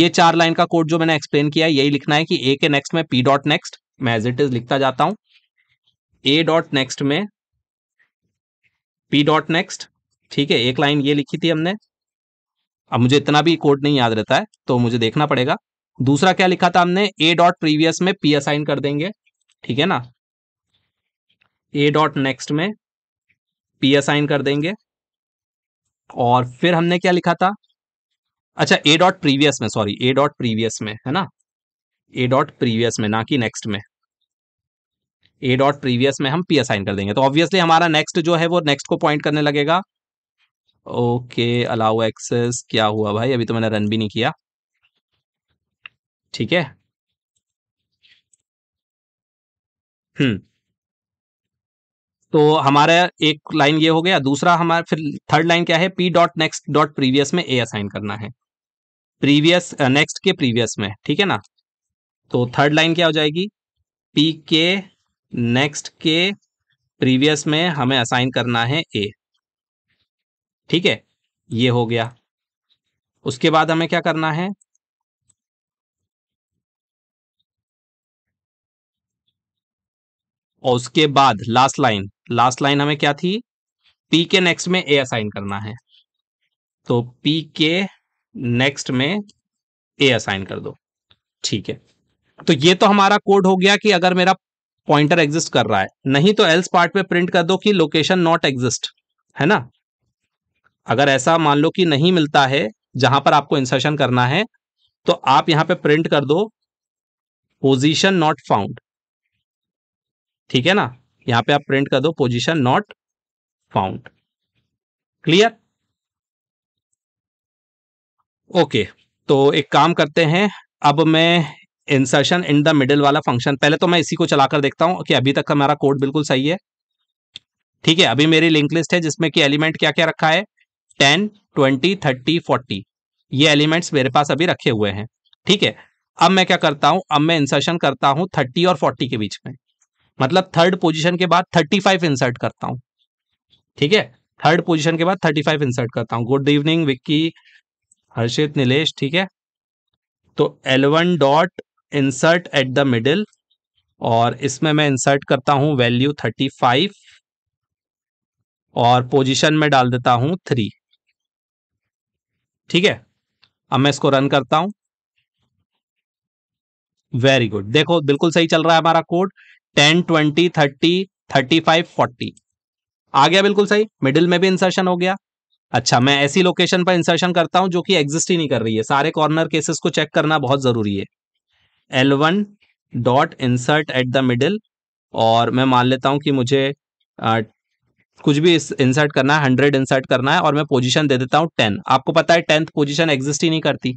ये चार लाइन का कोड जो मैंने एक्सप्लेन किया है यही लिखना है कि ए के नेक्स्ट में पी डॉट नेक्स्ट मैं एज इट इज लिखता जाता हूं ए डॉट नेक्स्ट में पी डॉट नेक्स्ट ठीक है एक लाइन ये लिखी थी हमने अब मुझे इतना भी कोड नहीं याद रहता है तो मुझे देखना पड़ेगा दूसरा क्या लिखा था हमने ए डॉट प्रीवियस में पी असाइन कर देंगे ठीक है ना ए डॉट नेक्स्ट में पी असाइन कर देंगे और फिर हमने क्या लिखा था अच्छा ए डॉट प्रीवियस में सॉरी ए डॉट प्रीवियस में है ना ए डॉट प्रीवियस में ना कि नेक्स्ट में ए डॉट प्रीवियस में हम पी असाइन कर देंगे तो ऑब्वियसली हमारा नेक्स्ट जो है वो नेक्स्ट को पॉइंट करने लगेगा ओके अलाउ एक्सेस क्या हुआ भाई अभी तो मैंने रन भी नहीं किया ठीक है हम्म तो हमारा एक लाइन ये हो गया दूसरा हमारा फिर थर्ड लाइन क्या है P dot next dot previous में ए असाइन करना है प्रीवियस नेक्स्ट के प्रीवियस में ठीक है ना तो थर्ड लाइन क्या हो जाएगी पी के नेक्स्ट के प्रीवियस में हमें असाइन करना है ए ठीक है ये हो गया उसके बाद हमें क्या करना है और उसके बाद लास्ट लाइन लास्ट लाइन हमें क्या थी पी के नेक्स्ट में ए असाइन करना है तो पी के नेक्स्ट में ए असाइन कर दो ठीक है तो ये तो हमारा कोड हो गया कि अगर मेरा पॉइंटर एग्जिस्ट कर रहा है नहीं तो एल्स पार्ट पे प्रिंट कर दो कि लोकेशन नॉट एग्जिस्ट है ना अगर ऐसा मान लो कि नहीं मिलता है जहां पर आपको इंसर्शन करना है तो आप यहां पे प्रिंट कर दो पोजीशन नॉट फाउंड ठीक है ना यहां पे आप प्रिंट कर दो position not found clear okay तो एक काम करते हैं अब मैं इंसर्शन इन द मिडिल वाला फंक्शन पहले तो मैं इसी को चलाकर देखता हूं कि अभी तक हमारा कोड बिल्कुल सही है ठीक है अभी मेरी लिंक लिस्ट है जिसमें कि एलिमेंट क्या क्या रखा है टेन ट्वेंटी थर्टी फोर्टी ये एलिमेंट्स मेरे पास अभी रखे हुए हैं ठीक है अब मैं क्या करता हूं अब मैं इंसर्शन करता हूं थर्टी और फोर्टी के बीच में मतलब थर्ड पोजिशन के बाद थर्टी फाइव इंसर्ट करता हूं ठीक है थर्ड पोजिशन के बाद थर्टी फाइव इंसर्ट करता हूं गुड इवनिंग विक्की हर्षित नीलेश ठीक है तो L one dot insert at the middle और इसमें मैं इंसर्ट करता हूं वैल्यू थर्टी फाइव और पोजिशन में डाल देता हूं थ्री ठीक है अब मैं इसको रन करता हूं वेरी गुड देखो बिल्कुल सही चल रहा है हमारा code ten twenty thirty thirty five forty आ गया बिल्कुल सही मिडिल में भी इंसर्शन हो गया अच्छा मैं ऐसी लोकेशन पर इंसर्शन करता हूं जो कि एग्जिस्ट ही नहीं कर रही है सारे कॉर्नर केसेस को चेक करना बहुत जरूरी है L one dot insert at the middle और मैं मान लेता हूं कि मुझे कुछ भी इंसर्ट करना है हंड्रेड इंसर्ट करना है और मैं पोजिशन दे देता हूँ टेन आपको पता है टेंथ पोजिशन एग्जिस्ट ही नहीं करती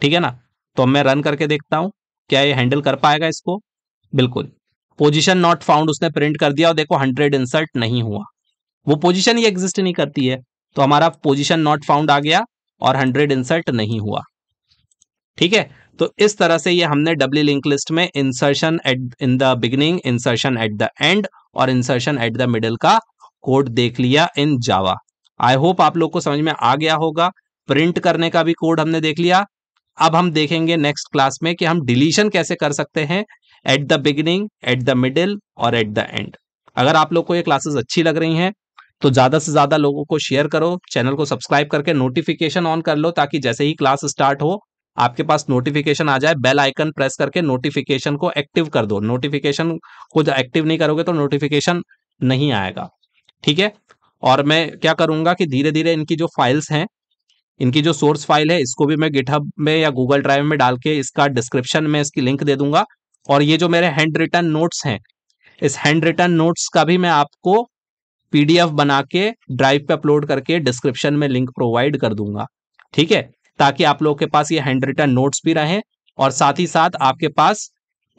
ठीक है ना तो मैं रन करके देखता हूँ क्या ये हैंडल कर पाएगा इसको बिल्कुल पोजिशन नॉट फाउंड उसने प्रिंट कर दिया और देखो हंड्रेड इंसर्ट नहीं हुआ वो पोजिशन ही एग्जिस्ट नहीं करती है तो हमारा पोजिशन नॉट फाउंड आ गया और हंड्रेड इंसर्ट नहीं हुआ ठीक है तो इस तरह से ये हमने डब्ल्यू लिंक लिस्ट में insertion at in the beginning insertion at the end और इंसर्शन एट द मिडल का कोड देख लिया इन जावा आई होप आप लोग को समझ में आ गया होगा प्रिंट करने का भी कोड हमने देख लिया अब हम देखेंगे नेक्स्ट क्लास में कि हम डिलीशन कैसे कर सकते हैं at the beginning at the middle और एट द एंड अगर आप लोग को ये क्लासेस अच्छी लग रही हैं तो ज़्यादा से ज़्यादा लोगों को शेयर करो चैनल को सब्सक्राइब करके नोटिफिकेशन ऑन कर लो ताकि जैसे ही क्लास स्टार्ट हो आपके पास नोटिफिकेशन आ जाए बेल आइकन प्रेस करके नोटिफिकेशन को एक्टिव कर दो नोटिफिकेशन को एक्टिव नहीं करोगे तो नोटिफिकेशन नहीं आएगा ठीक है और मैं क्या करूंगा कि धीरे धीरे इनकी जो फाइल्स हैं इनकी जो सोर्स फाइल है इसको भी मैं गिटहब में या गूगल ड्राइव में डाल के इसका डिस्क्रिप्शन में इसकी लिंक दे दूंगा और ये जो मेरे हैंड रिटर्न नोट्स हैं इस हैंड रिटर्न नोट्स का भी मैं आपको पीडीएफ बना के ड्राइव पे अपलोड करके डिस्क्रिप्शन में लिंक प्रोवाइड कर दूंगा ठीक है ताकि आप लोगों के पास ये हैंड रिटर्न नोट्स भी रहें और साथ ही साथ आपके पास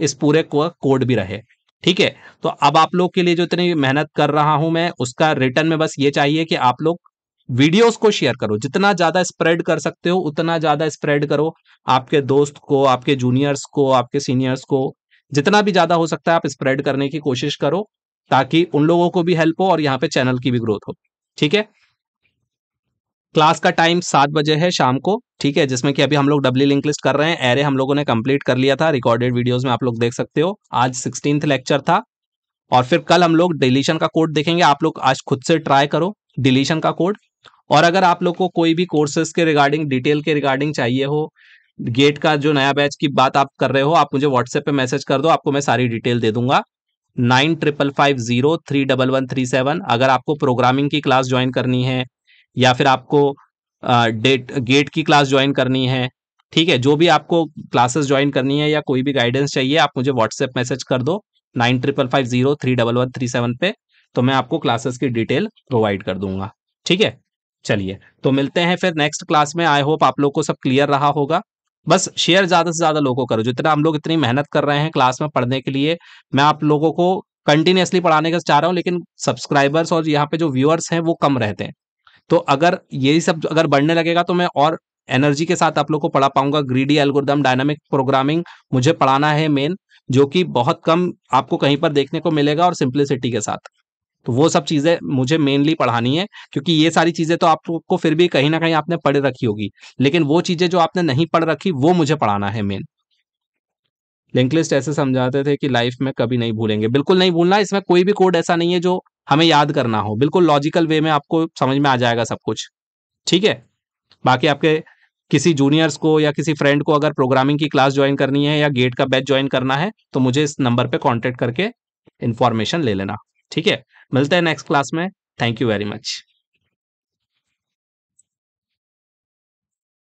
इस पूरे कोड भी रहे ठीक है तो अब आप लोग के लिए जो इतनी मेहनत कर रहा हूं मैं उसका रिटर्न में बस ये चाहिए कि आप लोग वीडियोस को शेयर करो जितना ज्यादा स्प्रेड कर सकते हो उतना ज्यादा स्प्रेड करो आपके दोस्त को आपके जूनियर्स को आपके सीनियर्स को जितना भी ज्यादा हो सकता है आप स्प्रेड करने की कोशिश करो ताकि उन लोगों को भी हेल्प हो और यहाँ पे चैनल की भी ग्रोथ हो ठीक है क्लास का टाइम सात बजे है शाम को ठीक है जिसमें कि अभी हम लोग डब्ल्यू लिंक लिस्ट कर रहे हैं एरे हम लोगों ने कंप्लीट कर लिया था रिकॉर्डेड वीडियोस में आप लोग देख सकते हो आज सिक्सटीन लेक्चर था और फिर कल हम लोग डिलीशन का कोड देखेंगे आप लोग आज खुद से ट्राई करो डिलीशन का कोड और अगर आप लोग को कोई भी कोर्सेज के रिगार्डिंग डिटेल के रिगार्डिंग चाहिए हो गेट का जो नया बैच की बात आप कर रहे हो आप मुझे व्हाट्सएप पे मैसेज कर दो आपको मैं सारी डिटेल दे दूंगा nine triple five zero three double one three seven अगर आपको प्रोग्रामिंग की क्लास ज्वाइन करनी है या फिर आपको डेट गेट की क्लास ज्वाइन करनी है ठीक है जो भी आपको क्लासेस ज्वाइन करनी है या कोई भी गाइडेंस चाहिए आप मुझे व्हाट्सएप मैसेज कर दो nine triple five zero three double one three seven पे तो मैं आपको क्लासेस की डिटेल प्रोवाइड कर दूंगा ठीक है चलिए तो मिलते हैं फिर नेक्स्ट क्लास में आई होप आप लोग को सब क्लियर रहा होगा बस शेयर ज़्यादा से ज़्यादा लोगों को करो जितना हम लोग इतनी मेहनत कर रहे हैं क्लास में पढ़ने के लिए मैं आप लोगों को कंटिन्यूसली पढ़ाने का चाह रहा हूँ लेकिन सब्सक्राइबर्स और यहाँ पे जो व्यूअर्स हैं वो कम रहते हैं तो अगर यही सब अगर बढ़ने लगेगा तो मैं और एनर्जी के साथ आप लोग को पढ़ा पाऊंगा ग्रीडी एल्गोरिदम डायनामिक प्रोग्रामिंग मुझे पढ़ाना है मेन जो कि बहुत कम आपको कहीं पर देखने को मिलेगा और सिंप्लिसिटी के साथ तो वो सब चीज़ें मुझे मेनली पढ़ानी है क्योंकि ये सारी चीज़ें तो आपको फिर भी कहीं ना कहीं आपने पढ़ रखी होगी लेकिन वो चीज़ें जो आपने नहीं पढ़ रखी वो मुझे पढ़ाना है मेन लिंक लिस्ट ऐसे समझाते थे कि लाइफ में कभी नहीं भूलेंगे बिल्कुल नहीं भूलना इसमें कोई भी कोड ऐसा नहीं है जो हमें याद करना हो बिल्कुल लॉजिकल वे में आपको समझ में आ जाएगा सब कुछ ठीक है बाकी आपके किसी जूनियर्स को या किसी फ्रेंड को अगर प्रोग्रामिंग की क्लास ज्वाइन करनी है या गेट का बैच ज्वाइन करना है तो मुझे इस नंबर पे कांटेक्ट करके इन्फॉर्मेशन ले लेना ठीक है मिलते हैं नेक्स्ट क्लास में थैंक यू वेरी मच